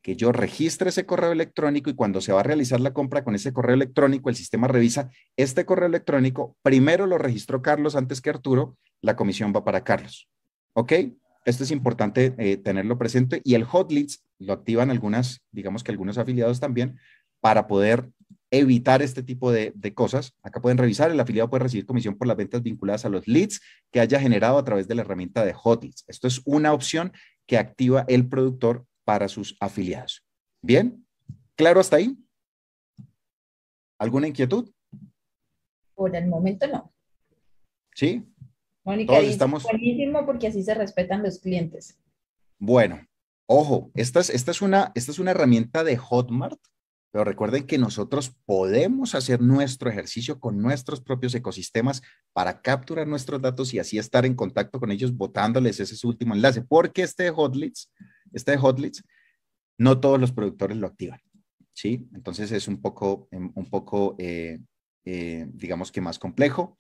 A: Que yo registre ese correo electrónico y cuando se va a realizar la compra con ese correo electrónico, el sistema revisa este correo electrónico. Primero lo registró Carlos antes que Arturo, la comisión va para Carlos. ¿Ok? Esto es importante eh, tenerlo presente y el hot leads lo activan algunas, digamos que algunos afiliados también, para poder evitar este tipo de, cosas. Acá pueden revisar, el afiliado puede recibir comisión por las ventas vinculadas a los leads que haya generado a través de la herramienta de Leads. Esto es una opción que activa el productor para sus afiliados. ¿Bien? ¿Claro hasta ahí? ¿Alguna inquietud?
C: Por el momento no. ¿Sí? Mónica, estamos... buenísimo porque así se respetan los clientes.
A: Bueno, Ojo, esta es, una, esta es una herramienta de Hotmart, pero recuerden que nosotros podemos hacer nuestro ejercicio con nuestros propios ecosistemas para capturar nuestros datos y así estar en contacto con ellos botándoles ese último enlace, porque este de este de no todos los productores lo activan, ¿sí? Entonces es un poco, em, un poco eh, eh, digamos que más complejo.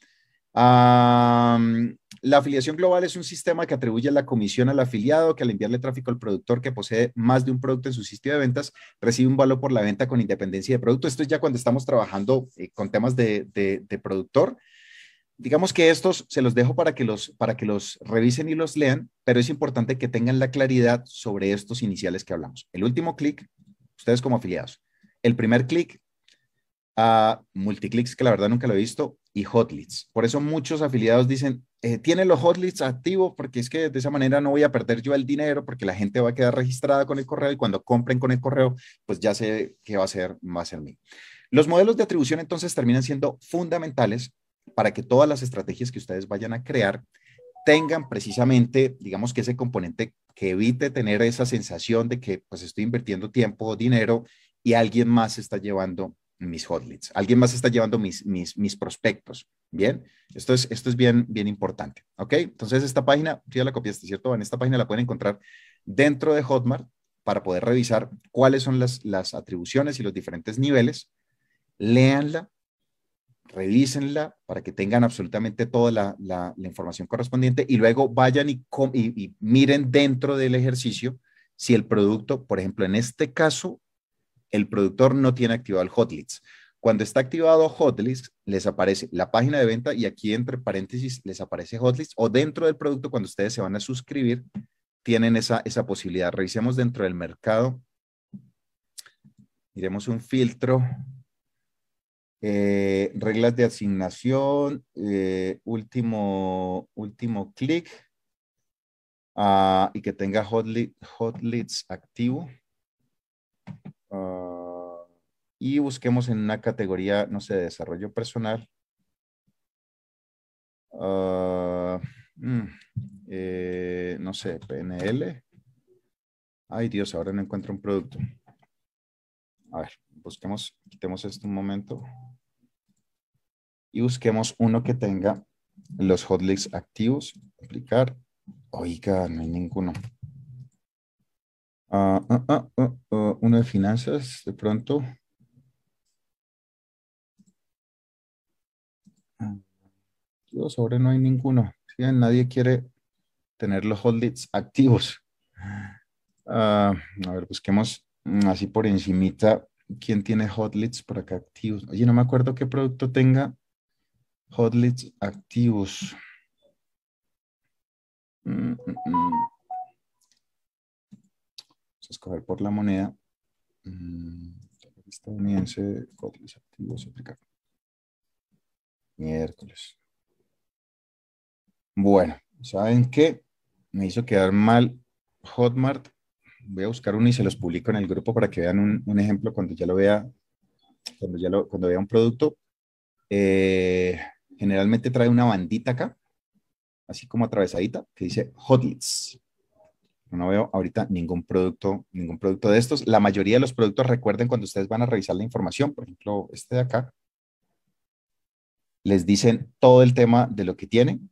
A: Ah, la afiliación global es un sistema que atribuye la comisión al afiliado que al enviarle tráfico al productor que posee más de un producto en su sitio de ventas recibe un valor por la venta con independencia de producto. Esto es ya cuando estamos trabajando eh, con temas de, productor. Digamos que estos se los dejo para que los, para que los revisen y los lean, pero es importante que tengan la claridad sobre estos iniciales que hablamos. El último clic, ustedes como afiliados. El primer clic, a ah, multiclicks, que la verdad nunca lo he visto, y hot Por eso muchos afiliados dicen, eh, tiene los hotlists activos porque es que de esa manera no voy a perder yo el dinero porque la gente va a quedar registrada con el correo y cuando compren con el correo, pues ya sé que va a ser, más en mí. Los modelos de atribución entonces terminan siendo fundamentales para que todas las estrategias que ustedes vayan a crear tengan precisamente, digamos que ese componente que evite tener esa sensación de que pues estoy invirtiendo tiempo, o dinero y alguien más está llevando mis hot Alguien más está llevando mis, mis, prospectos. Bien, esto es, esto es bien, bien importante. Ok, entonces esta página, ya la copiaste, ¿cierto? En esta página la pueden encontrar dentro de Hotmart para poder revisar cuáles son las, atribuciones y los diferentes niveles. Leanla, revísenla para que tengan absolutamente toda la, información correspondiente y luego vayan y, y miren dentro del ejercicio si el producto, por ejemplo, en este caso, el productor no tiene activado el hotlist. Cuando está activado hotlist, les aparece la página de venta y aquí entre paréntesis les aparece hotlist o dentro del producto cuando ustedes se van a suscribir tienen esa, posibilidad. Revisemos dentro del mercado. Miremos un filtro. Eh, reglas de asignación, eh, último, último clic ah, y que tenga Hotlist activo. Ah, y busquemos en una categoría, no sé, de desarrollo personal. Ah, mm, eh, no sé, PNL. Ay Dios, ahora no encuentro un producto. A ver, busquemos, quitemos esto un momento. Y busquemos uno que tenga los hotlinks activos. Aplicar. Oiga, no hay ninguno. Ah, ah, ah, uno de finanzas, de pronto. Yo sobre no hay ninguno. Nadie quiere tener los hotlets activos. a ver, busquemos mm, así por encimita quién tiene hotlets por acá activos. Oye, no me acuerdo qué producto tenga hotlets activos. Mm, mm,
D: escoger por la moneda mm, estadounidense, Miércoles.
A: Bueno, ¿saben qué? Me hizo quedar mal Hotmart. Voy a buscar uno y se los publico en el grupo para que vean un, ejemplo cuando ya lo vea, cuando ya lo, cuando vea un producto. Eh, generalmente trae una bandita acá, así como atravesadita, que dice Hotlits. No veo ahorita ningún producto, ningún producto de estos. La mayoría de los productos, recuerden cuando ustedes van a revisar la información, por ejemplo, este de acá, les dicen todo el tema de lo que tienen.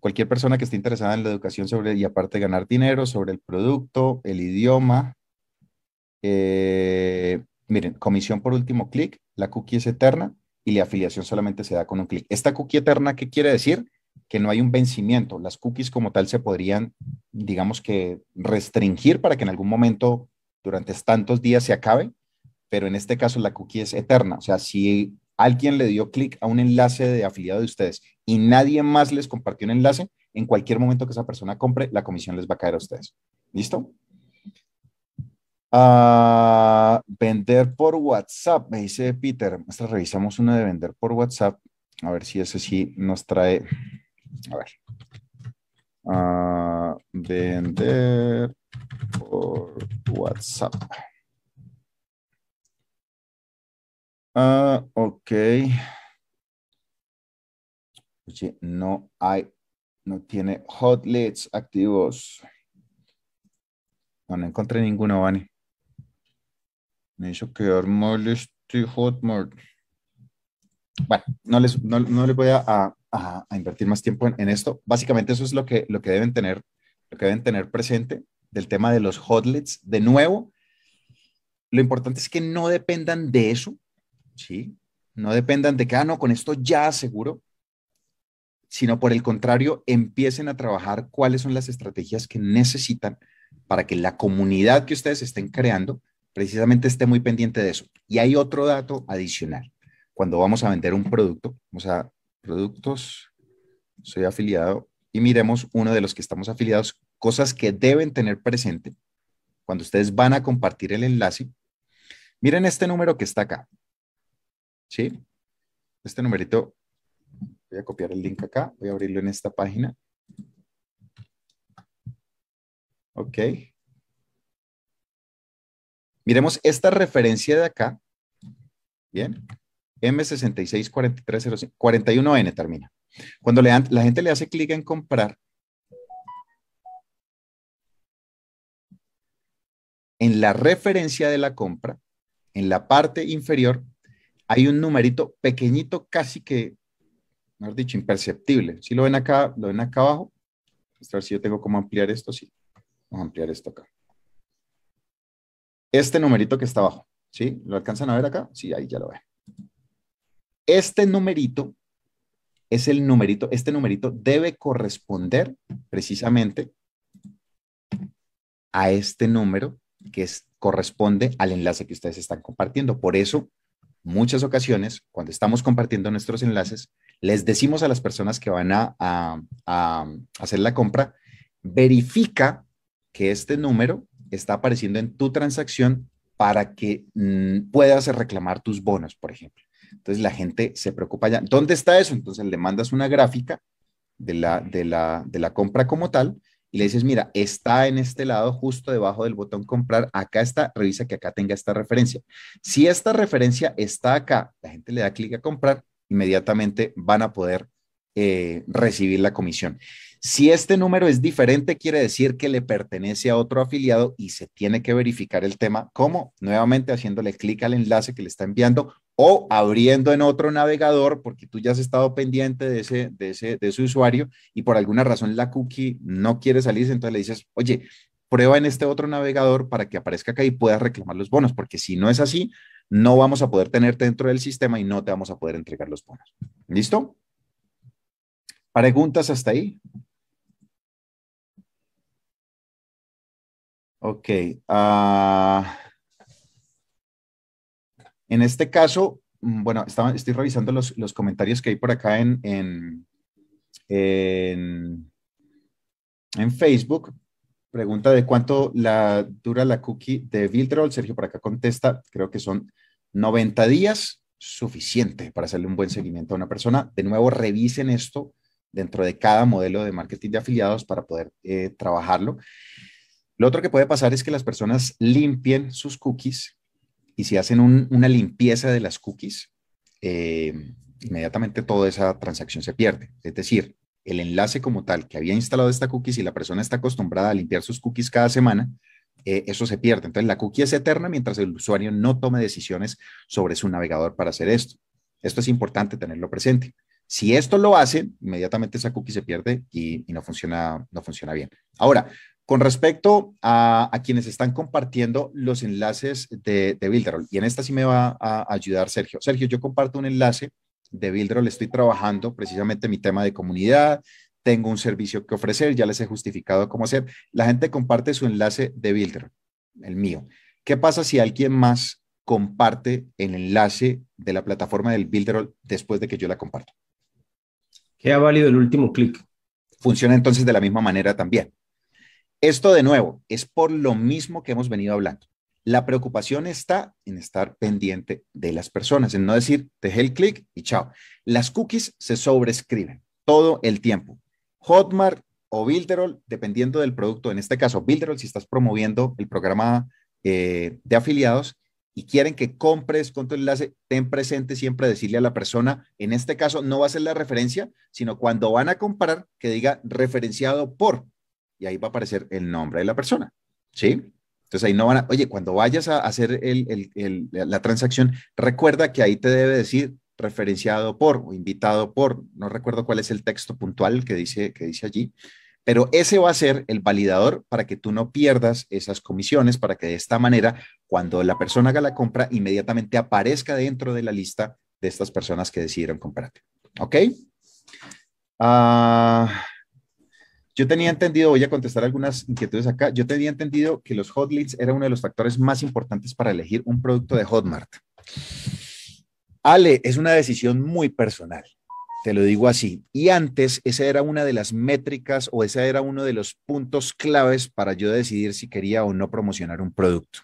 A: Cualquier persona que esté interesada en la educación sobre, y aparte ganar dinero, sobre el producto, el idioma. Eh, miren, comisión por último clic, la cookie es eterna y la afiliación solamente se da con un clic. Esta cookie eterna, ¿qué quiere decir? que no hay un vencimiento. Las cookies como tal se podrían, digamos que, restringir para que en algún momento durante tantos días se acabe, pero en este caso la cookie es eterna. O sea, si alguien le dio clic a un enlace de afiliado de ustedes y nadie más les compartió un enlace, en cualquier momento que esa persona compre, la comisión les va a caer a ustedes. ¿Listo? Ah, vender por WhatsApp, me dice Peter. Nosotros revisamos una de vender por WhatsApp. A ver si ese sí nos trae a ver. Ah, vender
D: por WhatsApp. Ah, ok.
A: no hay, no tiene hot leads activos. No, encontré ninguno, Vani. Me hizo quedar mal este hot mode. Bueno, no, les, no, le voy a a, invertir más tiempo en, esto. Básicamente eso es lo que, lo que deben tener, lo que deben tener presente del tema de los hotlets. De nuevo, lo importante es que no dependan de eso, ¿sí? No dependan de que, ah, no, con esto ya seguro, sino por el contrario, empiecen a trabajar cuáles son las estrategias que necesitan para que la comunidad que ustedes estén creando precisamente esté muy pendiente de eso. Y hay otro dato adicional. Cuando vamos a vender un producto, vamos a productos, soy afiliado y miremos uno de los que estamos afiliados, cosas que deben tener presente cuando ustedes van a compartir el enlace. Miren este número que está acá. ¿Sí? Este numerito, voy a copiar el link acá, voy a abrirlo en esta página. Ok. Miremos esta referencia de acá. Bien. M664305, n termina. Cuando le la gente le hace clic en comprar, en la referencia de la compra, en la parte inferior, hay un numerito pequeñito, casi que, mejor dicho, imperceptible. Si lo ven acá, lo ven acá abajo. A ver si yo tengo cómo ampliar esto, sí. Vamos a ampliar esto acá. Este numerito que está abajo, ¿sí? ¿Lo alcanzan a ver acá? Sí, ahí ya lo ven. Este numerito es el numerito, este numerito debe corresponder precisamente a este número que corresponde al enlace que ustedes están compartiendo. Por eso, muchas ocasiones, cuando estamos compartiendo nuestros enlaces, les decimos a las personas que van a, hacer la compra, verifica que este número está apareciendo en tu transacción para que mm, puedas reclamar tus bonos, por ejemplo. Entonces la gente se preocupa ya. ¿Dónde está eso? Entonces le mandas una gráfica de la, de la, de la compra como tal y le dices, mira, está en este lado, justo debajo del botón comprar, acá está, revisa que acá tenga esta referencia. Si esta referencia está acá, la gente le da clic a comprar, inmediatamente van a poder eh, recibir la comisión. Si este número es diferente, quiere decir que le pertenece a otro afiliado y se tiene que verificar el tema. ¿Cómo? Nuevamente haciéndole clic al enlace que le está enviando o abriendo en otro navegador, porque tú ya has estado pendiente de ese, de usuario y por alguna razón la cookie no quiere salir. entonces le dices, oye, prueba en este otro navegador para que aparezca acá y puedas reclamar los bonos, porque si no es así, no vamos a poder tenerte dentro del sistema y no te vamos a poder entregar los bonos. ¿Listo? ¿Preguntas hasta ahí? Ok. Ah, en este caso, mm, bueno, estoy revisando los, comentarios que hay por acá en, en, Facebook. Pregunta de cuánto la, dura la cookie de Viltrol. Sergio por acá contesta, creo que son 90 días, suficiente para hacerle un buen seguimiento a una persona. De nuevo, revisen esto dentro de cada modelo de marketing de afiliados para poder eh, trabajarlo. Lo otro que puede pasar es que las personas limpien sus cookies y si hacen una limpieza de las cookies, eh, inmediatamente toda esa transacción se pierde. Es decir, el enlace como tal que había instalado esta cookie, si la persona está acostumbrada a limpiar sus cookies cada semana, eh, eso se pierde. Entonces, la cookie es eterna mientras el usuario no tome decisiones sobre su navegador para hacer esto. Esto es importante tenerlo presente. Si esto lo hace, inmediatamente esa cookie se pierde y, no, funciona, no funciona bien. Ahora, con respecto a, quienes están compartiendo los enlaces de, de Builderall, y en esta sí me va a ayudar Sergio. Sergio, yo comparto un enlace de Builderall, estoy trabajando precisamente mi tema de comunidad, tengo un servicio que ofrecer, ya les he justificado cómo hacer. La gente comparte su enlace de Builderall, el mío. ¿Qué pasa si alguien más comparte el enlace de la plataforma del Builderall después de que yo la comparto? Queda válido el último clic. Funciona entonces de la misma manera también. Esto de nuevo es por lo mismo que hemos venido hablando. La preocupación está en estar pendiente de las personas, en no decir, dejé el clic y chao. Las cookies se sobrescriben todo el tiempo. Hotmart o Builderol, dependiendo del producto, en este caso Builderol, si estás promoviendo el programa eh, de afiliados y quieren que compres con tu enlace, ten presente siempre decirle a la persona, en este caso no va a ser la referencia, sino cuando van a comprar, que diga referenciado por y ahí va a aparecer el nombre de la persona, ¿sí? Entonces ahí no van a, oye, cuando vayas a hacer la transacción, recuerda que ahí te debe decir referenciado por o invitado por, no recuerdo cuál es el texto puntual que dice, que dice allí, pero ese va a ser el validador para que tú no pierdas esas comisiones, para que de esta manera, cuando la persona haga la compra, inmediatamente aparezca dentro de la lista de estas personas que decidieron comprarte. ¿Ok? Ah... Yo tenía entendido, voy a contestar algunas inquietudes acá, yo tenía entendido que los hot leads era uno de los factores más importantes para elegir un producto de Hotmart. Ale, es una decisión muy personal, te lo digo así. Y antes esa era una de las métricas o ese era uno de los puntos claves para yo decidir si quería o no promocionar un producto.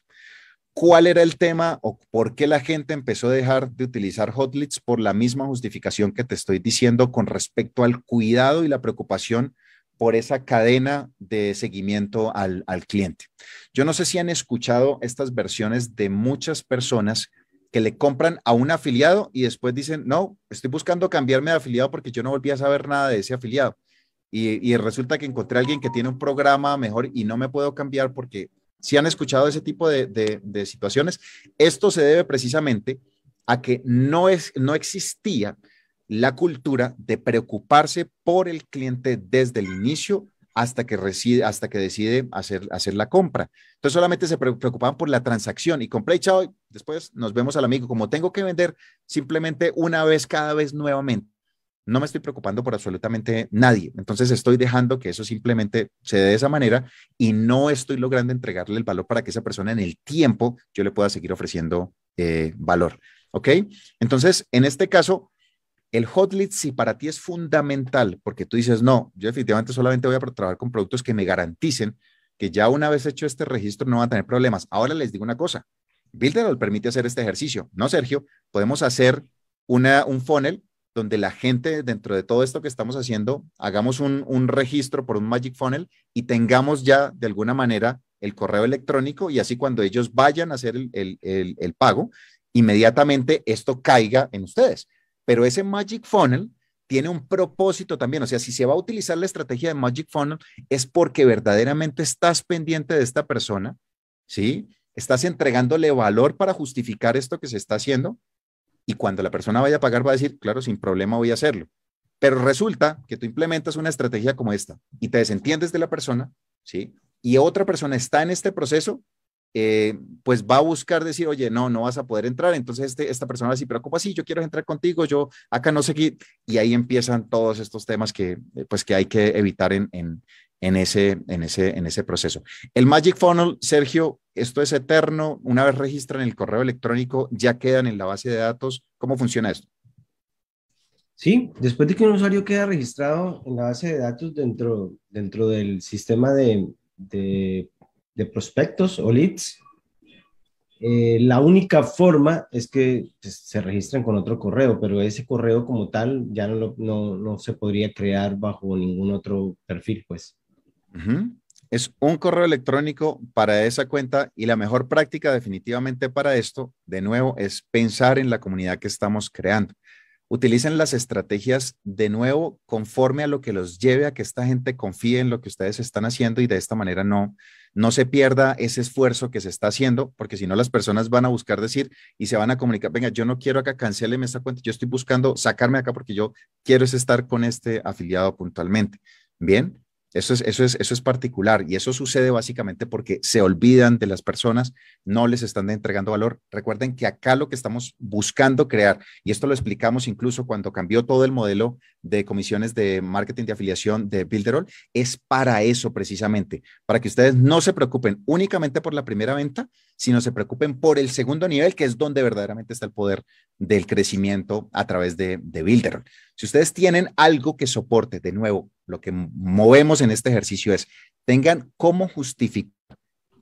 A: ¿Cuál era el tema o por qué la gente empezó a dejar de utilizar hot leads por la misma justificación que te estoy diciendo con respecto al cuidado y la preocupación por esa cadena de seguimiento al, cliente. Yo no sé si han escuchado estas versiones de muchas personas que le compran a un afiliado y después dicen, no, estoy buscando cambiarme de afiliado porque yo no volví a saber nada de ese afiliado. Y, resulta que encontré a alguien que tiene un programa mejor y no me puedo cambiar porque si han escuchado ese tipo de, situaciones, esto se debe precisamente a que no, es, no existía la cultura de preocuparse por el cliente desde el inicio hasta que, hasta que decide hacer, hacer la compra. Entonces solamente se preocupaban por la transacción y compré y chao, después nos vemos al amigo. Como tengo que vender simplemente una vez cada vez nuevamente, no me estoy preocupando por absolutamente nadie. Entonces estoy dejando que eso simplemente se dé de esa manera y no estoy logrando entregarle el valor para que esa persona en el tiempo yo le pueda seguir ofreciendo eh, valor. ¿Ok? Entonces, en este caso, el hot si para ti es fundamental, porque tú dices, no, yo efectivamente solamente voy a trabajar con productos que me garanticen que ya una vez hecho este registro no va a tener problemas. Ahora les digo una cosa, Builderall permite hacer este ejercicio, ¿no, Sergio? Podemos hacer una, un funnel donde la gente, dentro de todo esto que estamos haciendo, hagamos un, registro por un Magic Funnel y tengamos ya de alguna manera el correo electrónico y así cuando ellos vayan a hacer el, el, el pago, inmediatamente esto caiga en ustedes pero ese Magic Funnel tiene un propósito también, o sea, si se va a utilizar la estrategia de Magic Funnel es porque verdaderamente estás pendiente de esta persona, ¿sí? Estás entregándole valor para justificar esto que se está haciendo y cuando la persona vaya a pagar va a decir, claro, sin problema voy a hacerlo. Pero resulta que tú implementas una estrategia como esta y te desentiendes de la persona, ¿sí? Y otra persona está en este proceso eh, pues va a buscar decir, oye, no, no vas a poder entrar. Entonces este, esta persona va a decir, pero ¿cómo así? Yo quiero entrar contigo, yo acá no sé qué. Y ahí empiezan todos estos temas que, eh, pues, que hay que evitar en, en, ese, en, ese, en ese proceso. El Magic Funnel, Sergio, esto es eterno. Una vez registran el correo electrónico, ya quedan en la base de datos. ¿Cómo funciona esto? Sí,
E: después de que un usuario queda registrado en la base de datos dentro, dentro del sistema de de prospectos o leads. Eh, la única forma es que pues, se registren con otro correo, pero ese correo como tal ya no, no, no se podría crear
A: bajo ningún otro perfil, pues. Es un correo electrónico para esa cuenta y la mejor práctica definitivamente para esto, de nuevo, es pensar en la comunidad que estamos creando utilicen las estrategias de nuevo conforme a lo que los lleve a que esta gente confíe en lo que ustedes están haciendo y de esta manera no, no se pierda ese esfuerzo que se está haciendo, porque si no las personas van a buscar decir y se van a comunicar, venga, yo no quiero acá, cancéleme esta cuenta, yo estoy buscando sacarme acá porque yo quiero es estar con este afiliado puntualmente. Bien, eso es, eso, es, eso es particular y eso sucede básicamente porque se olvidan de las personas, no les están entregando valor. Recuerden que acá lo que estamos buscando crear, y esto lo explicamos incluso cuando cambió todo el modelo de comisiones de marketing de afiliación de Builderall, es para eso precisamente, para que ustedes no se preocupen únicamente por la primera venta, sino se preocupen por el segundo nivel, que es donde verdaderamente está el poder del crecimiento a través de, de Builder. Si ustedes tienen algo que soporte, de nuevo, lo que movemos en este ejercicio es, tengan cómo justificar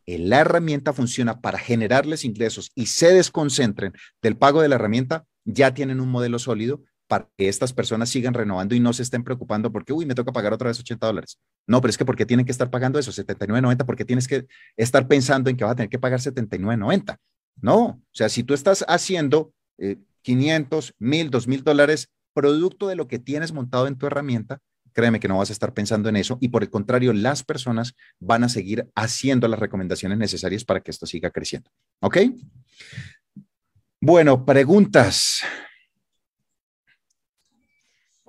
A: la herramienta funciona para generarles ingresos y se desconcentren del pago de la herramienta, ya tienen un modelo sólido para que estas personas sigan renovando y no se estén preocupando porque, uy, me toca pagar otra vez 80 dólares. No, pero es que porque tienen que estar pagando eso? 79.90, porque tienes que estar pensando en que vas a tener que pagar 79.90? No, o sea, si tú estás haciendo eh, 500, 1000, 2000 dólares producto de lo que tienes montado en tu herramienta, créeme que no vas a estar pensando en eso y por el contrario, las personas van a seguir haciendo las recomendaciones necesarias para que esto siga creciendo. ¿Ok? Bueno, preguntas.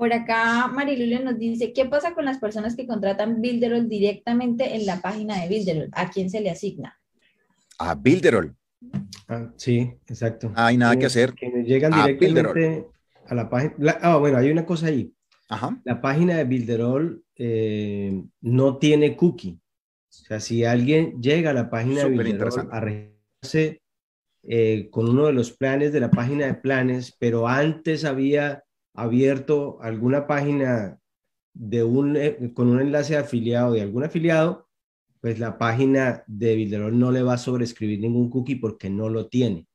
C: Por acá Marilulio nos dice, ¿qué pasa con las personas que contratan Builderall directamente en la página de Builderall? ¿A quién se le asigna?
A: A Builderall. Ah, sí, exacto. Ah, hay nada que, hacer.
E: Que llegan directamente a la página. Ah, bueno, hay una cosa ahí. La página de Builderall eh, no tiene cookie. O sea, si alguien llega a la página de Builderall a registrarse eh, con uno de los planes de la página de planes, pero antes había abierto alguna página de un, eh, con un enlace de afiliado de algún afiliado, pues la página de Builderall no le va a sobrescribir ningún cookie porque no lo tiene.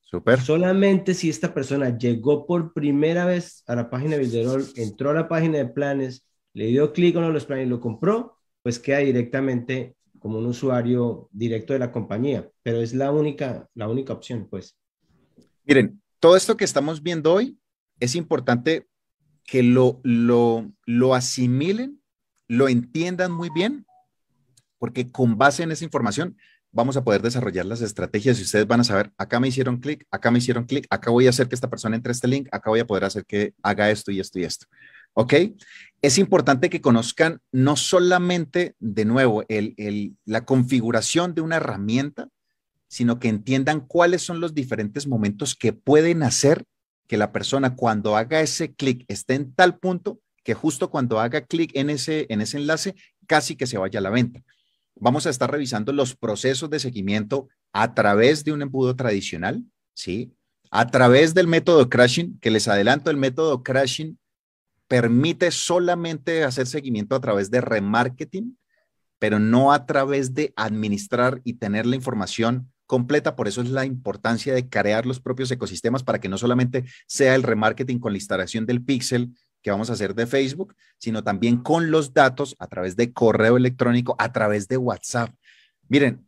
E: Super. Solamente si esta persona llegó por primera vez a la página de Builderall, entró a la página de planes, le dio clic en los planes y lo compró, pues queda directamente como un usuario directo de la compañía, pero es la única, la única opción, pues.
A: Miren, todo esto que estamos viendo hoy es importante que lo, lo, lo asimilen, lo entiendan muy bien, porque con base en esa información vamos a poder desarrollar las estrategias y ustedes van a saber, acá me hicieron clic, acá me hicieron clic, acá voy a hacer que esta persona entre este link, acá voy a poder hacer que haga esto y esto y esto. ¿Ok? Es importante que conozcan no solamente, de nuevo, el, la configuración de una herramienta, sino que entiendan cuáles son los diferentes momentos que pueden hacer que la persona cuando haga ese clic esté en tal punto que justo cuando haga clic en ese, en ese enlace, casi que se vaya a la venta. Vamos a estar revisando los procesos de seguimiento a través de un embudo tradicional, ¿sí? A través del método crashing, que les adelanto, el método crashing permite solamente hacer seguimiento a través de remarketing, pero no a través de administrar y tener la información completa, por eso es la importancia de crear los propios ecosistemas para que no solamente sea el remarketing con la instalación del pixel que vamos a hacer de Facebook, sino también con los datos a través de correo electrónico, a través de WhatsApp. Miren,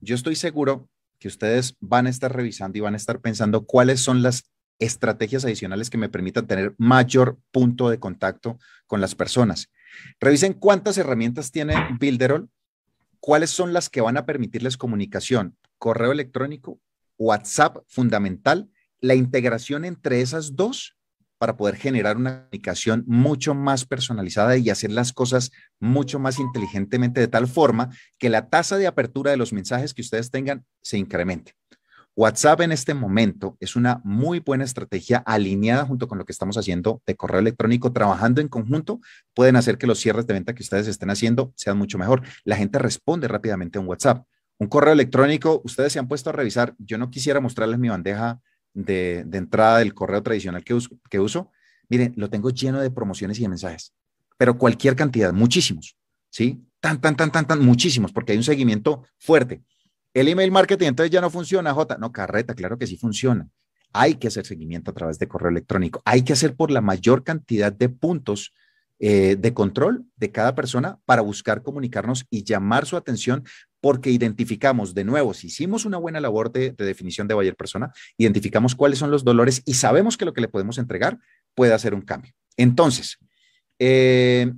A: yo estoy seguro que ustedes van a estar revisando y van a estar pensando cuáles son las estrategias adicionales que me permitan tener mayor punto de contacto con las personas. Revisen cuántas herramientas tiene Builderall, cuáles son las que van a permitirles comunicación correo electrónico, WhatsApp fundamental, la integración entre esas dos para poder generar una comunicación mucho más personalizada y hacer las cosas mucho más inteligentemente de tal forma que la tasa de apertura de los mensajes que ustedes tengan se incremente. WhatsApp en este momento es una muy buena estrategia alineada junto con lo que estamos haciendo de correo electrónico, trabajando en conjunto, pueden hacer que los cierres de venta que ustedes estén haciendo sean mucho mejor. La gente responde rápidamente a un WhatsApp un correo electrónico, ustedes se han puesto a revisar, yo no quisiera mostrarles mi bandeja de, de entrada del correo tradicional que uso, que uso, miren, lo tengo lleno de promociones y de mensajes, pero cualquier cantidad, muchísimos, ¿sí? Tan, tan, tan, tan, tan, muchísimos, porque hay un seguimiento fuerte. El email marketing entonces ya no funciona, J. No, carreta, claro que sí funciona. Hay que hacer seguimiento a través de correo electrónico. Hay que hacer por la mayor cantidad de puntos eh, de control de cada persona para buscar comunicarnos y llamar su atención porque identificamos de nuevo, si hicimos una buena labor de, definición de Bayer persona, identificamos cuáles son los dolores y sabemos que lo que le podemos entregar puede hacer un cambio. Entonces, eh,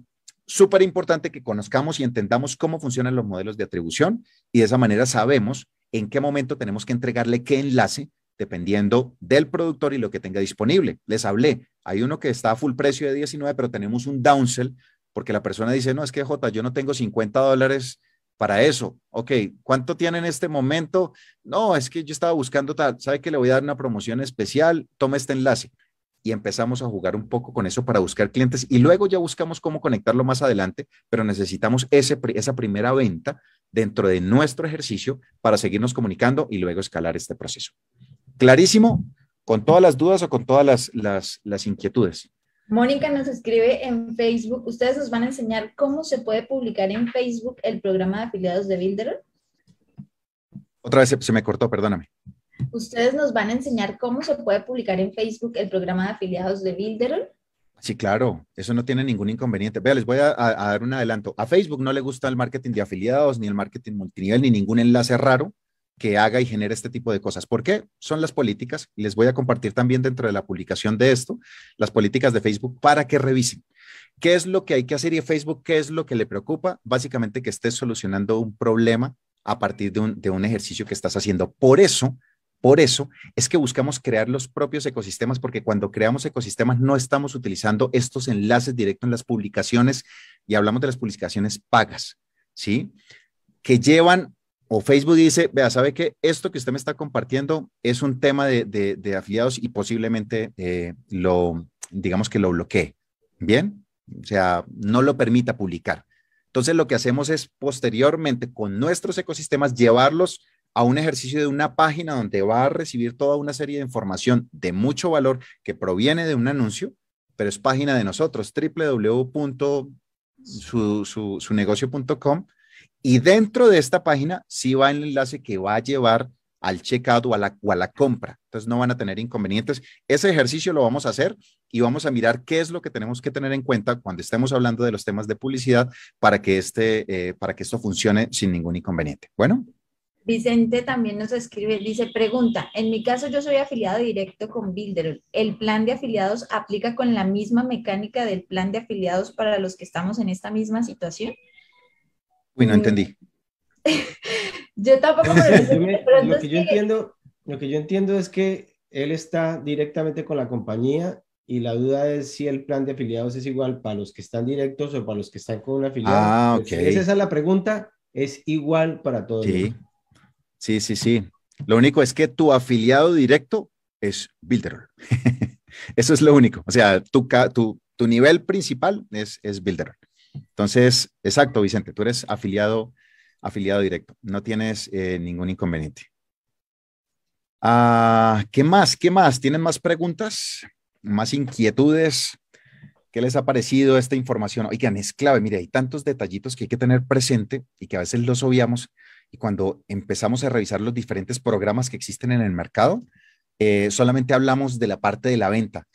A: súper importante que conozcamos y entendamos cómo funcionan los modelos de atribución y de esa manera sabemos en qué momento tenemos que entregarle qué enlace dependiendo del productor y lo que tenga disponible. Les hablé, hay uno que está a full precio de 19, pero tenemos un downsell porque la persona dice, no, es que J, yo no tengo 50 dólares para eso. Ok, ¿cuánto tiene en este momento? No, es que yo estaba buscando tal, ¿sabe que le voy a dar una promoción especial? Toma este enlace. Y empezamos a jugar un poco con eso para buscar clientes y luego ya buscamos cómo conectarlo más adelante, pero necesitamos ese, esa primera venta dentro de nuestro ejercicio para seguirnos comunicando y luego escalar este proceso. Clarísimo, con todas las dudas o con todas las, las inquietudes.
C: Mónica nos escribe en Facebook. ¿Ustedes nos van a enseñar cómo se puede publicar en Facebook el programa de afiliados de Builder?
A: Otra vez se, me cortó, perdóname.
C: ¿Ustedes nos van a enseñar cómo se puede publicar en Facebook el programa de afiliados de Builder?
A: Sí, claro, eso no tiene ningún inconveniente. Vea, les voy a, dar un adelanto. A Facebook no le gusta el marketing de afiliados, ni el marketing multinivel, ni ningún enlace raro que haga y genere este tipo de cosas. ¿Por qué? Son las políticas. Les voy a compartir también dentro de la publicación de esto, las políticas de Facebook para que revisen. ¿Qué es lo que hay que hacer y Facebook qué es lo que le preocupa? Básicamente que estés solucionando un problema a partir de un, de un ejercicio que estás haciendo. Por eso, por eso es que buscamos crear los propios ecosistemas, porque cuando creamos ecosistemas no estamos utilizando estos enlaces directos en las publicaciones y hablamos de las publicaciones pagas, ¿sí? Que llevan o Facebook dice, vea, ¿sabe que Esto que usted me está compartiendo es un tema de, afiliados y posiblemente eh, lo, digamos que lo bloquee. Bien, o sea, no lo permita publicar. Entonces, lo que hacemos es posteriormente con nuestros ecosistemas llevarlos a un ejercicio de una página donde va a recibir toda una serie de información de mucho valor que proviene de un anuncio, pero es página de nosotros, www.sunegocio.com. Y dentro de esta página sí va el enlace que va a llevar al checkout o a, la, o la compra. Entonces no van a tener inconvenientes. Ese ejercicio lo vamos a hacer y vamos a mirar qué es lo que tenemos que tener en cuenta cuando estemos hablando de los temas de publicidad para que, este, eh, para que esto funcione sin ningún inconveniente. Bueno.
C: Vicente también nos escribe, dice, pregunta, en mi caso yo soy afiliado directo con Builder. ¿El plan de afiliados aplica con la misma mecánica del plan de afiliados para los que estamos en esta misma situación?
A: Uy, no entendí.
D: yo tampoco,
E: lo que yo entiendo, lo que yo entiendo es que él está directamente con la compañía y la duda es si el plan de afiliados es igual para los que están directos o para los que están con una afiliada. Ah, pues, esa es la pregunta, es igual para todos. Sí.
A: sí, sí, sí. Lo único es que tu afiliado directo es Builder. Eso es lo único. O sea, tu, tu, nivel principal es, es entonces, exacto, Vicente, tú eres afiliado, afiliado directo, no tienes eh, ningún inconveniente. Ah, ¿Qué más? ¿Qué más? ¿Tienen más preguntas? ¿Más inquietudes? ¿Qué les ha parecido esta información? Oigan, es clave, mire, hay tantos detallitos que hay que tener presente y que a veces los obviamos. Y cuando empezamos a revisar los diferentes programas que existen en el mercado, eh, solamente hablamos de la parte de la venta,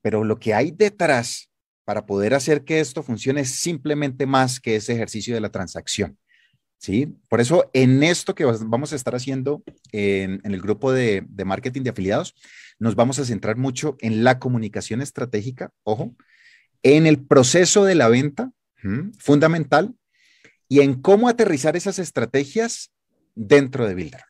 A: pero lo que hay detrás para poder hacer que esto funcione simplemente más que ese ejercicio de la transacción. ¿sí? Por eso, en esto que vamos a estar haciendo en, el grupo de, marketing de afiliados, nos vamos a centrar mucho en la comunicación estratégica, ojo, en el proceso de la venta, fundamental, y en cómo aterrizar esas estrategias dentro de Builder.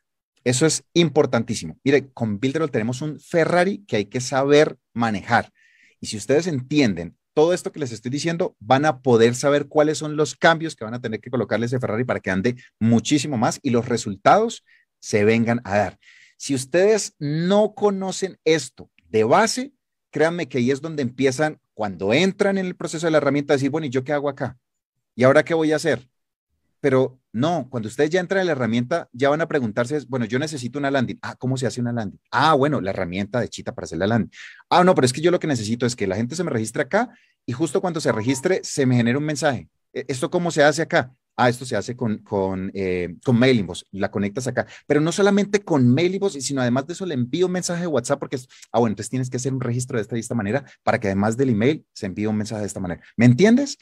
A: Eso es importantísimo. Mire, con Builder tenemos un Ferrari que hay que saber manejar. Y si ustedes entienden todo esto que les estoy diciendo, van a poder saber cuáles son los cambios que van a tener que colocarles ese Ferrari para que ande muchísimo más y los resultados se vengan a dar. Si ustedes no conocen esto de base, créanme que ahí es donde empiezan, cuando entran en el proceso de la herramienta, a decir, bueno, ¿y yo qué hago acá? ¿Y ahora qué voy a hacer? Pero no, cuando ustedes ya entran en la herramienta, ya van a preguntarse, bueno, yo necesito una landing. Ah, ¿cómo se hace una landing? Ah, bueno, la herramienta de Chita para hacer la landing. Ah, no, pero es que yo lo que necesito es que la gente se me registre acá y justo cuando se registre se me genere un mensaje. E, ¿Esto cómo se hace acá? Ah, esto se hace con, con, eh, con la conectas acá. Pero no solamente con Mail sino además de eso le envío un mensaje de WhatsApp porque, es, ah, bueno, entonces tienes que hacer un registro de esta, de esta manera para que además del email se envíe un mensaje de esta manera. ¿Me entiendes?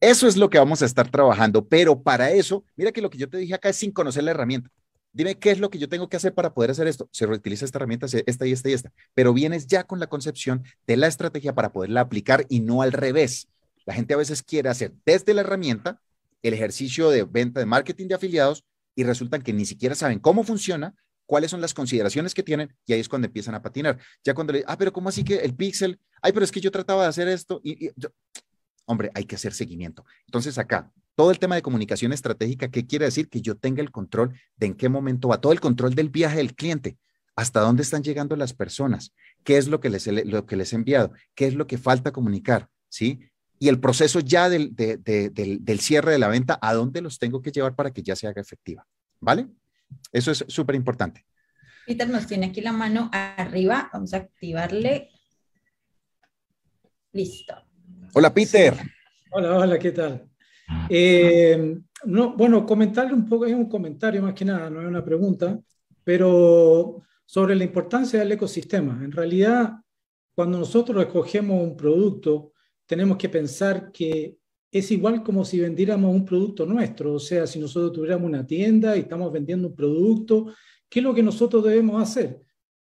A: Eso es lo que vamos a estar trabajando, pero para eso, mira que lo que yo te dije acá es sin conocer la herramienta. Dime qué es lo que yo tengo que hacer para poder hacer esto. Se reutiliza esta herramienta, esta y esta y esta, pero vienes ya con la concepción de la estrategia para poderla aplicar y no al revés. La gente a veces quiere hacer desde la herramienta el ejercicio de venta de marketing de afiliados y resultan que ni siquiera saben cómo funciona, cuáles son las consideraciones que tienen y ahí es cuando empiezan a patinar. Ya cuando le, ah, pero ¿cómo así que el pixel? Ay, pero es que yo trataba de hacer esto y, hombre, hay que hacer seguimiento. Entonces acá, todo el tema de comunicación estratégica, ¿qué quiere decir? Que yo tenga el control de en qué momento va, todo el control del viaje del cliente, hasta dónde están llegando las personas, qué es lo que les, lo que les he enviado, qué es lo que falta comunicar, ¿sí? Y el proceso ya del, del cierre de la venta, a dónde los tengo que llevar para que ya se haga efectiva, ¿vale? Eso es súper importante.
C: Peter nos tiene aquí la mano arriba, vamos a activarle. Listo.
F: Hola, Peter. Hola, hola, ¿qué tal? Eh, no, bueno, comentarle un poco, es un comentario más que nada, no es una pregunta, pero sobre la importancia del ecosistema. En realidad, cuando nosotros escogemos un producto, tenemos que pensar que es igual como si vendiéramos un producto nuestro, o sea, si nosotros tuviéramos una tienda y estamos vendiendo un producto, ¿qué es lo que nosotros debemos hacer?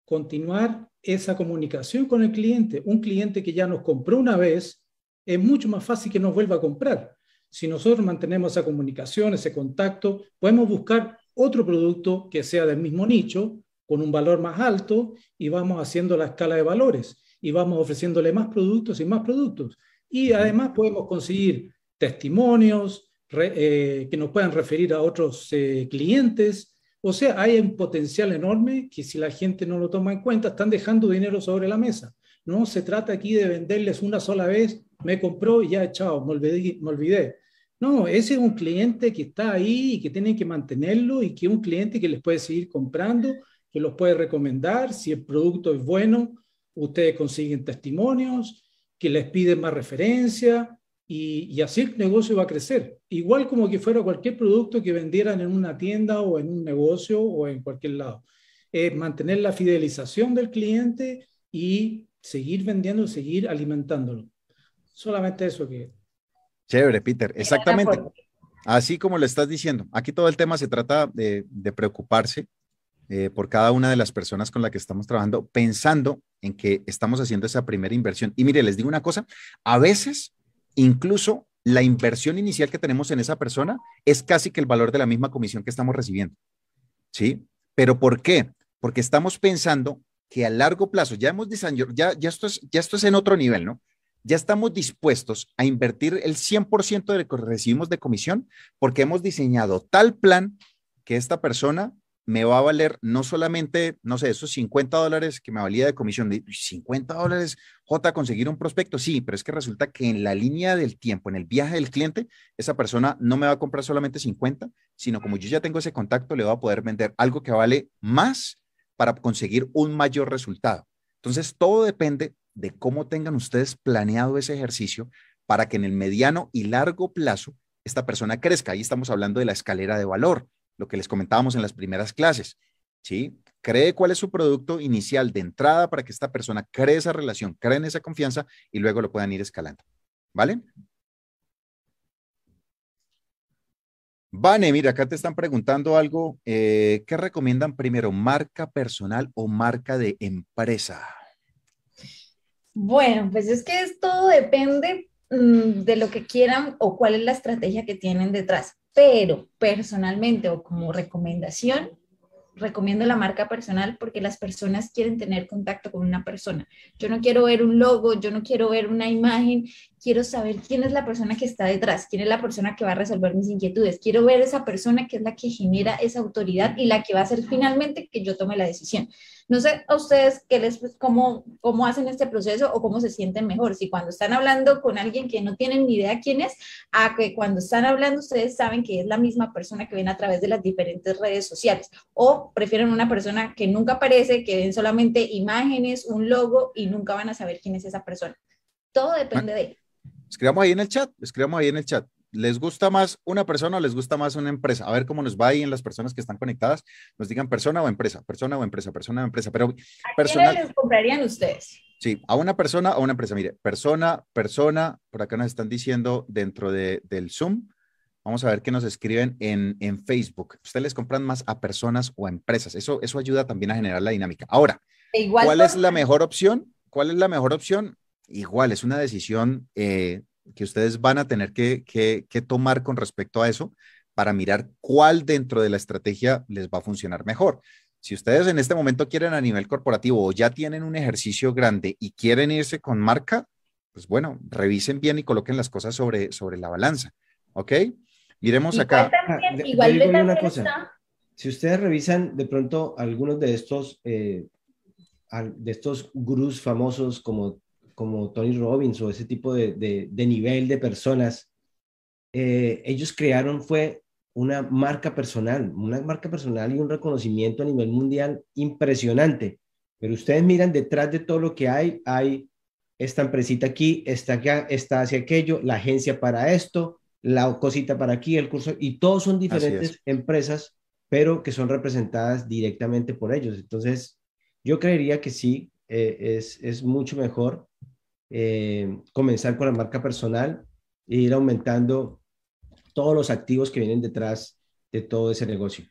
F: Continuar esa comunicación con el cliente. Un cliente que ya nos compró una vez es mucho más fácil que nos vuelva a comprar. Si nosotros mantenemos esa comunicación, ese contacto, podemos buscar otro producto que sea del mismo nicho, con un valor más alto, y vamos haciendo la escala de valores, y vamos ofreciéndole más productos y más productos. Y además podemos conseguir testimonios eh, que nos puedan referir a otros eh, clientes. O sea, hay un potencial enorme que si la gente no lo toma en cuenta, están dejando dinero sobre la mesa. No se trata aquí de venderles una sola vez me compró y ya, chao, me olvidé, olvidé. No, ese es un cliente que está ahí y que tienen que mantenerlo y que es un cliente que les puede seguir comprando, que los puede recomendar. Si el producto es bueno, ustedes consiguen testimonios, que les piden más referencia y, y así el negocio va a crecer. Igual como que fuera cualquier producto que vendieran en una tienda o en un negocio o en cualquier lado. Es mantener la fidelización del cliente y seguir vendiendo, seguir alimentándolo. Solamente eso, que
A: Chévere, Peter. Exactamente. Así como lo estás diciendo, aquí todo el tema se trata de, preocuparse eh, por cada una de las personas con las que estamos trabajando, pensando en que estamos haciendo esa primera inversión. Y mire, les digo una cosa, a veces incluso la inversión inicial que tenemos en esa persona es casi que el valor de la misma comisión que estamos recibiendo. ¿Sí? ¿Pero por qué? Porque estamos pensando que a largo plazo, ya hemos diseñado, ya, ya, esto, es, ya esto es en otro nivel, ¿no? ya estamos dispuestos a invertir el 100% de lo que recibimos de comisión porque hemos diseñado tal plan que esta persona me va a valer no solamente, no sé, esos 50 dólares que me valía de comisión, 50 dólares, J, conseguir un prospecto, sí, pero es que resulta que en la línea del tiempo, en el viaje del cliente, esa persona no me va a comprar solamente 50, sino como yo ya tengo ese contacto, le va a poder vender algo que vale más para conseguir un mayor resultado. Entonces, todo depende de cómo tengan ustedes planeado ese ejercicio para que en el mediano y largo plazo esta persona crezca. Ahí estamos hablando de la escalera de valor, lo que les comentábamos en las primeras clases. ¿sí? Cree cuál es su producto inicial de entrada para que esta persona cree esa relación, cree en esa confianza y luego lo puedan ir escalando. ¿Vale? Vane, mira, acá te están preguntando algo. Eh, ¿Qué recomiendan primero, marca personal o marca de empresa?
C: Bueno, pues es que esto depende mm, de lo que quieran o cuál es la estrategia que tienen detrás. Pero personalmente o como recomendación, recomiendo la marca personal porque las personas quieren tener contacto con una persona. Yo no quiero ver un logo, yo no quiero ver una imagen quiero saber quién es la persona que está detrás, quién es la persona que va a resolver mis inquietudes, quiero ver esa persona que es la que genera esa autoridad y la que va a hacer finalmente que yo tome la decisión. No sé a ustedes qué les, cómo, cómo hacen este proceso o cómo se sienten mejor, si cuando están hablando con alguien que no tienen ni idea quién es, a que cuando están hablando ustedes saben que es la misma persona que ven a través de las diferentes redes sociales o prefieren una persona que nunca aparece, que ven solamente imágenes, un logo y nunca van a saber quién es esa persona. Todo depende de
A: Escribamos ahí en el chat, escribamos ahí en el chat. ¿Les gusta más una persona o les gusta más una empresa? A ver cómo nos va ahí en las personas que están conectadas. Nos digan persona o empresa, persona o empresa, persona o empresa. Pero ¿A les
C: comprarían ustedes?
A: Sí, a una persona o una empresa. Mire, persona, persona, por acá nos están diciendo dentro del Zoom. Vamos a ver qué nos escriben en, Facebook. Ustedes les compran más a personas o a empresas. Eso, eso ayuda también a generar la dinámica. Ahora,
C: e ¿cuál es
A: la mejor opción? ¿Cuál es la mejor opción? igual es una decisión eh, que ustedes van a tener que, que, tomar con respecto a eso para mirar cuál dentro de la estrategia les va a funcionar mejor. Si ustedes en este momento quieren a nivel corporativo o ya tienen un ejercicio grande y quieren irse con marca, pues bueno, revisen bien y coloquen las cosas sobre, sobre la balanza. ¿Ok? Miremos acá.
D: Ah, igual una cosa.
A: Si ustedes
E: revisan de pronto algunos de estos, eh, de estos gurús famosos como como Tony Robbins o ese tipo de, nivel de personas, eh, ellos crearon fue una marca personal, una marca personal y un reconocimiento a nivel mundial impresionante. Pero ustedes miran detrás de todo lo que hay, hay esta empresita aquí, está acá, está hacia aquello, la agencia para esto, la cosita para aquí, el curso, y todos son diferentes empresas, pero que son representadas directamente por ellos. Entonces, yo creería que sí, eh, es, es, mucho mejor eh, comenzar con la marca personal e ir aumentando todos los activos que vienen detrás de todo ese negocio.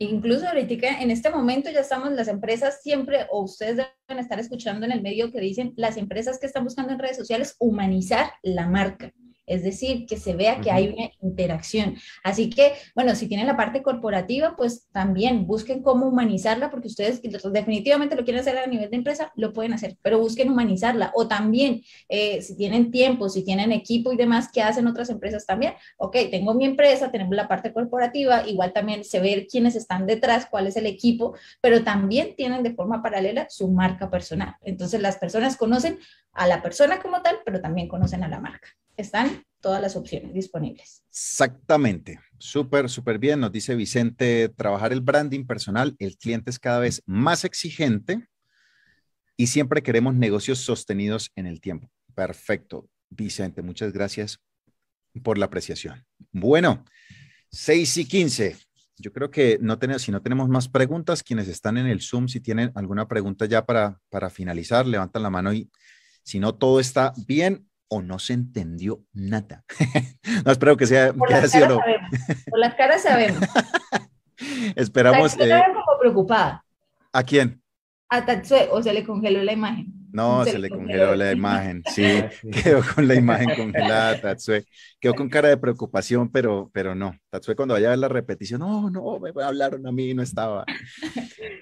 D: Incluso
C: ahorita en este momento ya estamos las empresas siempre, o ustedes deben estar escuchando en el medio que dicen las empresas que están buscando en redes sociales humanizar la marca es decir, que se vea que hay una interacción. Así que, bueno, si tienen la parte corporativa, pues también busquen cómo humanizarla, porque ustedes definitivamente lo quieren hacer a nivel de empresa, lo pueden hacer, pero busquen humanizarla. O también, eh, si tienen tiempo, si tienen equipo y demás que hacen otras empresas también, ok, tengo mi empresa, tenemos la parte corporativa, igual también se ve quiénes están detrás, cuál es el equipo, pero también tienen de forma paralela su marca personal. Entonces, las personas conocen a la persona como tal, pero también conocen a la marca están todas las opciones disponibles.
A: Exactamente. Súper, súper bien. Nos dice Vicente, trabajar el branding personal, el cliente es cada vez más exigente y siempre queremos negocios sostenidos en el tiempo. Perfecto. Vicente, muchas gracias por la apreciación. Bueno, 6 y 15. Yo creo que no tenemos, si no tenemos más preguntas, quienes están en el Zoom, si tienen alguna pregunta ya para, para finalizar, levantan la mano y si no todo está bien, o no se entendió nada. no espero que sea... así que no.
C: Por las caras sabemos.
A: Esperamos... O sea,
C: como eh, preocupada. ¿A quién? A Tatsue, o se le congeló la imagen.
A: No, se, le congeló, la imagen, ah, sí, quedó con la imagen congelada, Tatsue. Quedó con cara de preocupación, pero, pero no. Tatsue cuando vaya a ver la repetición, no, no, me hablaron a mí, no estaba.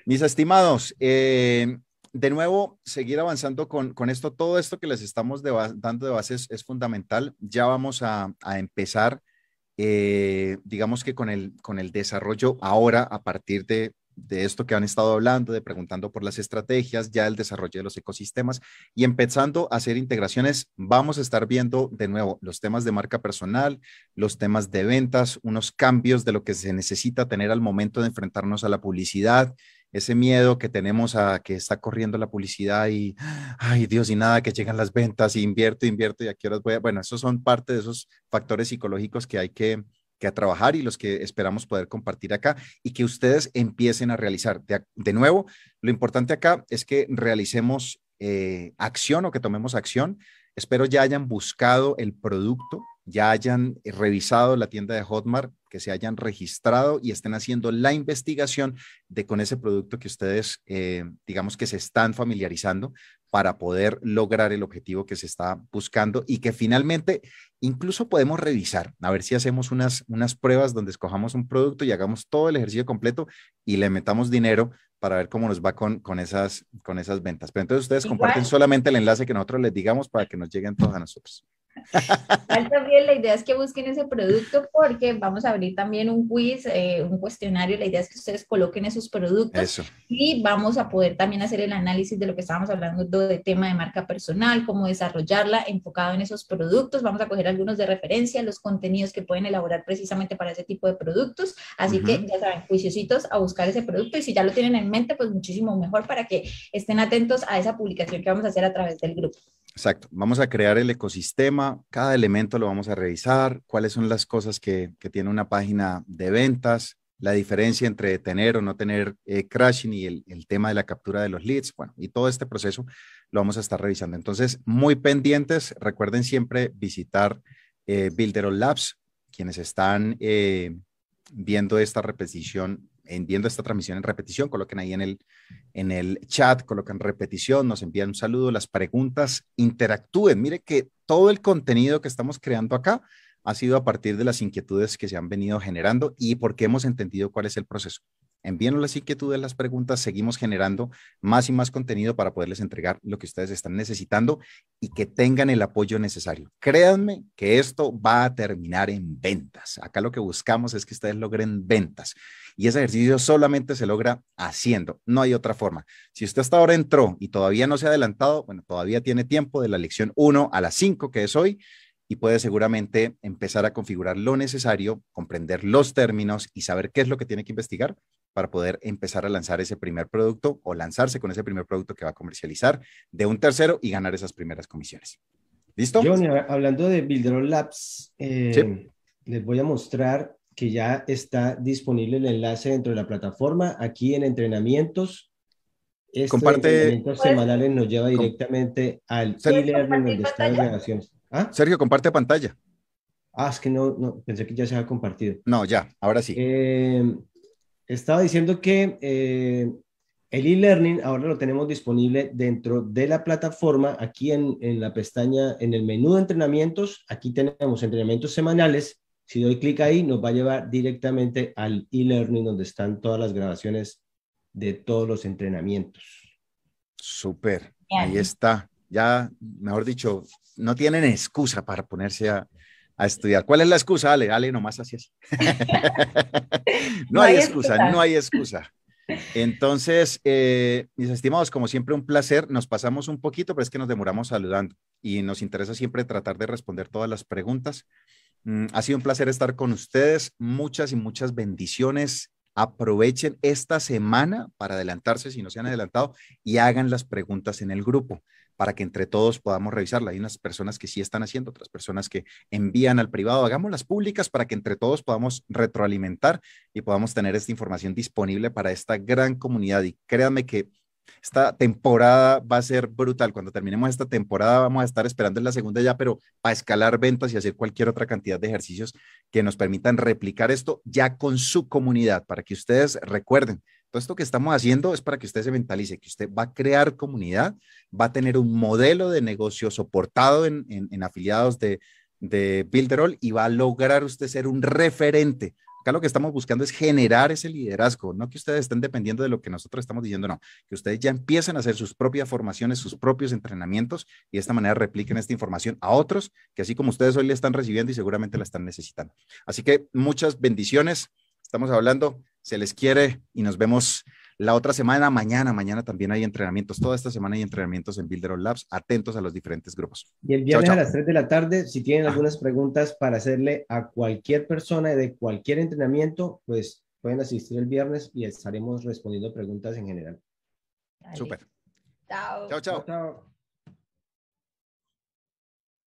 A: Mis estimados, eh, de nuevo, seguir avanzando con, esto, todo esto que les estamos dando de base es, fundamental. Ya vamos a, empezar, eh, digamos que con el, desarrollo ahora, a partir de esto que han estado hablando, de preguntando por las estrategias, ya el desarrollo de los ecosistemas y empezando a hacer integraciones, vamos a estar viendo de nuevo los temas de marca personal, los temas de ventas, unos cambios de lo que se necesita tener al momento de enfrentarnos a la publicidad, ese miedo que tenemos a que está corriendo la publicidad y, ay Dios, y nada, que llegan las ventas, y e invierto, invierto, y a qué horas voy a... Bueno, esos son parte de esos factores psicológicos que hay que, trabajar y los que esperamos poder compartir acá y que ustedes empiecen a realizar. De, nuevo, lo importante acá es que realicemos eh, acción o que tomemos acción. Espero ya hayan buscado el producto ya hayan revisado la tienda de Hotmart, que se hayan registrado y estén haciendo la investigación de con ese producto que ustedes, eh, digamos que se están familiarizando para poder lograr el objetivo que se está buscando y que finalmente incluso podemos revisar, a ver si hacemos unas, unas pruebas donde escojamos un producto y hagamos todo el ejercicio completo y le metamos dinero para ver cómo nos va con, esas, con esas ventas. Pero entonces ustedes comparten solamente el enlace que nosotros les digamos para que nos lleguen todos a nosotros
C: también la idea es que busquen ese producto porque vamos a abrir también un quiz, eh, un cuestionario. La idea es que ustedes coloquen esos productos y vamos a poder también hacer el análisis de lo que estábamos hablando de tema de marca personal, cómo desarrollarla enfocado en esos productos. Vamos a coger algunos de referencia, los contenidos que pueden elaborar precisamente para ese tipo de productos. Así que ya saben, juiciositos a buscar ese producto y si ya lo tienen en mente, pues muchísimo mejor para que estén atentos a esa publicación que vamos a hacer a través del grupo.
A: Exacto, vamos a crear el ecosistema, cada elemento lo vamos a revisar, cuáles son las cosas que, tiene una página de ventas, la diferencia entre tener o no tener eh, crashing y el, tema de la captura de los leads, bueno, y todo este proceso lo vamos a estar revisando. Entonces, muy pendientes, recuerden siempre visitar eh, Builder Labs, quienes están eh, viendo esta repetición viendo esta transmisión en repetición, coloquen ahí en el, en el chat, coloquen repetición, nos envían un saludo, las preguntas, interactúen. Mire que todo el contenido que estamos creando acá ha sido a partir de las inquietudes que se han venido generando y porque hemos entendido cuál es el proceso envíenos las inquietudes, las preguntas, seguimos generando más y más contenido para poderles entregar lo que ustedes están necesitando y que tengan el apoyo necesario. Créanme que esto va a terminar en ventas. Acá lo que buscamos es que ustedes logren ventas y ese ejercicio solamente se logra haciendo, no hay otra forma. Si usted hasta ahora entró y todavía no se ha adelantado, bueno, todavía tiene tiempo de la lección 1 a las 5 que es hoy y puede seguramente empezar a configurar lo necesario, comprender los términos y saber qué es lo que tiene que investigar para poder empezar a lanzar ese primer producto o lanzarse con ese primer producto que va a comercializar de un tercero y ganar esas primeras comisiones. ¿Listo? Johnny, eh, hablando de Buildroll Labs, eh,
E: les voy a mostrar que ya está disponible el enlace dentro de la plataforma, aquí en entrenamientos. Este Comparte. Entrenamientos pues, nos lleva directamente al donde están las relaciones.
A: ¿Ah? Sergio, comparte
E: pantalla. Ah, es que no, no, pensé que ya se había compartido. No, ya, ahora sí. Eh, estaba diciendo que eh, el e-learning ahora lo tenemos disponible dentro de la plataforma, aquí en, en, la pestaña, en el menú de entrenamientos, aquí tenemos entrenamientos semanales. Si doy clic ahí, nos va a llevar directamente al e-learning donde están todas las grabaciones
A: de todos los entrenamientos. Súper, ahí está. Ya, mejor dicho, no tienen excusa para ponerse a, a estudiar. ¿Cuál es la excusa? Ale, Ale, nomás así es. no, hay excusa, no hay excusa. Entonces, eh, mis estimados, como siempre, un placer. Nos pasamos un poquito, pero es que nos demoramos saludando y nos interesa siempre tratar de responder todas las preguntas. Mm, ha sido un placer estar con ustedes. Muchas y muchas bendiciones aprovechen esta semana para adelantarse si no se han adelantado y hagan las preguntas en el grupo para que entre todos podamos revisarla. Hay unas personas que sí están haciendo, otras personas que envían al privado. Hagamos las públicas para que entre todos podamos retroalimentar y podamos tener esta información disponible para esta gran comunidad. Y créanme que esta temporada va a ser brutal. Cuando terminemos esta temporada vamos a estar esperando en la segunda ya, pero para escalar ventas y hacer cualquier otra cantidad de ejercicios que nos permitan replicar esto ya con su comunidad, para que ustedes recuerden, todo esto que estamos haciendo es para que usted se mentalice, que usted va a crear comunidad, va a tener un modelo de negocio soportado en, afiliados de, de Builderall y va a lograr usted ser un referente Acá lo que estamos buscando es generar ese liderazgo, no que ustedes estén dependiendo de lo que nosotros estamos diciendo, no, que ustedes ya empiecen a hacer sus propias formaciones, sus propios entrenamientos y de esta manera repliquen esta información a otros que así como ustedes hoy la están recibiendo y seguramente la están necesitando. Así que muchas bendiciones, estamos hablando, se les quiere y nos vemos la otra semana, mañana, mañana también hay entrenamientos. Toda esta semana hay entrenamientos en Builder Labs. Atentos a los diferentes grupos.
E: Y el viernes a las 3 de la tarde, si tienen algunas preguntas para hacerle a cualquier persona de cualquier entrenamiento, pues pueden asistir el viernes y estaremos
D: respondiendo preguntas en general. Súper. chao. chao, chao.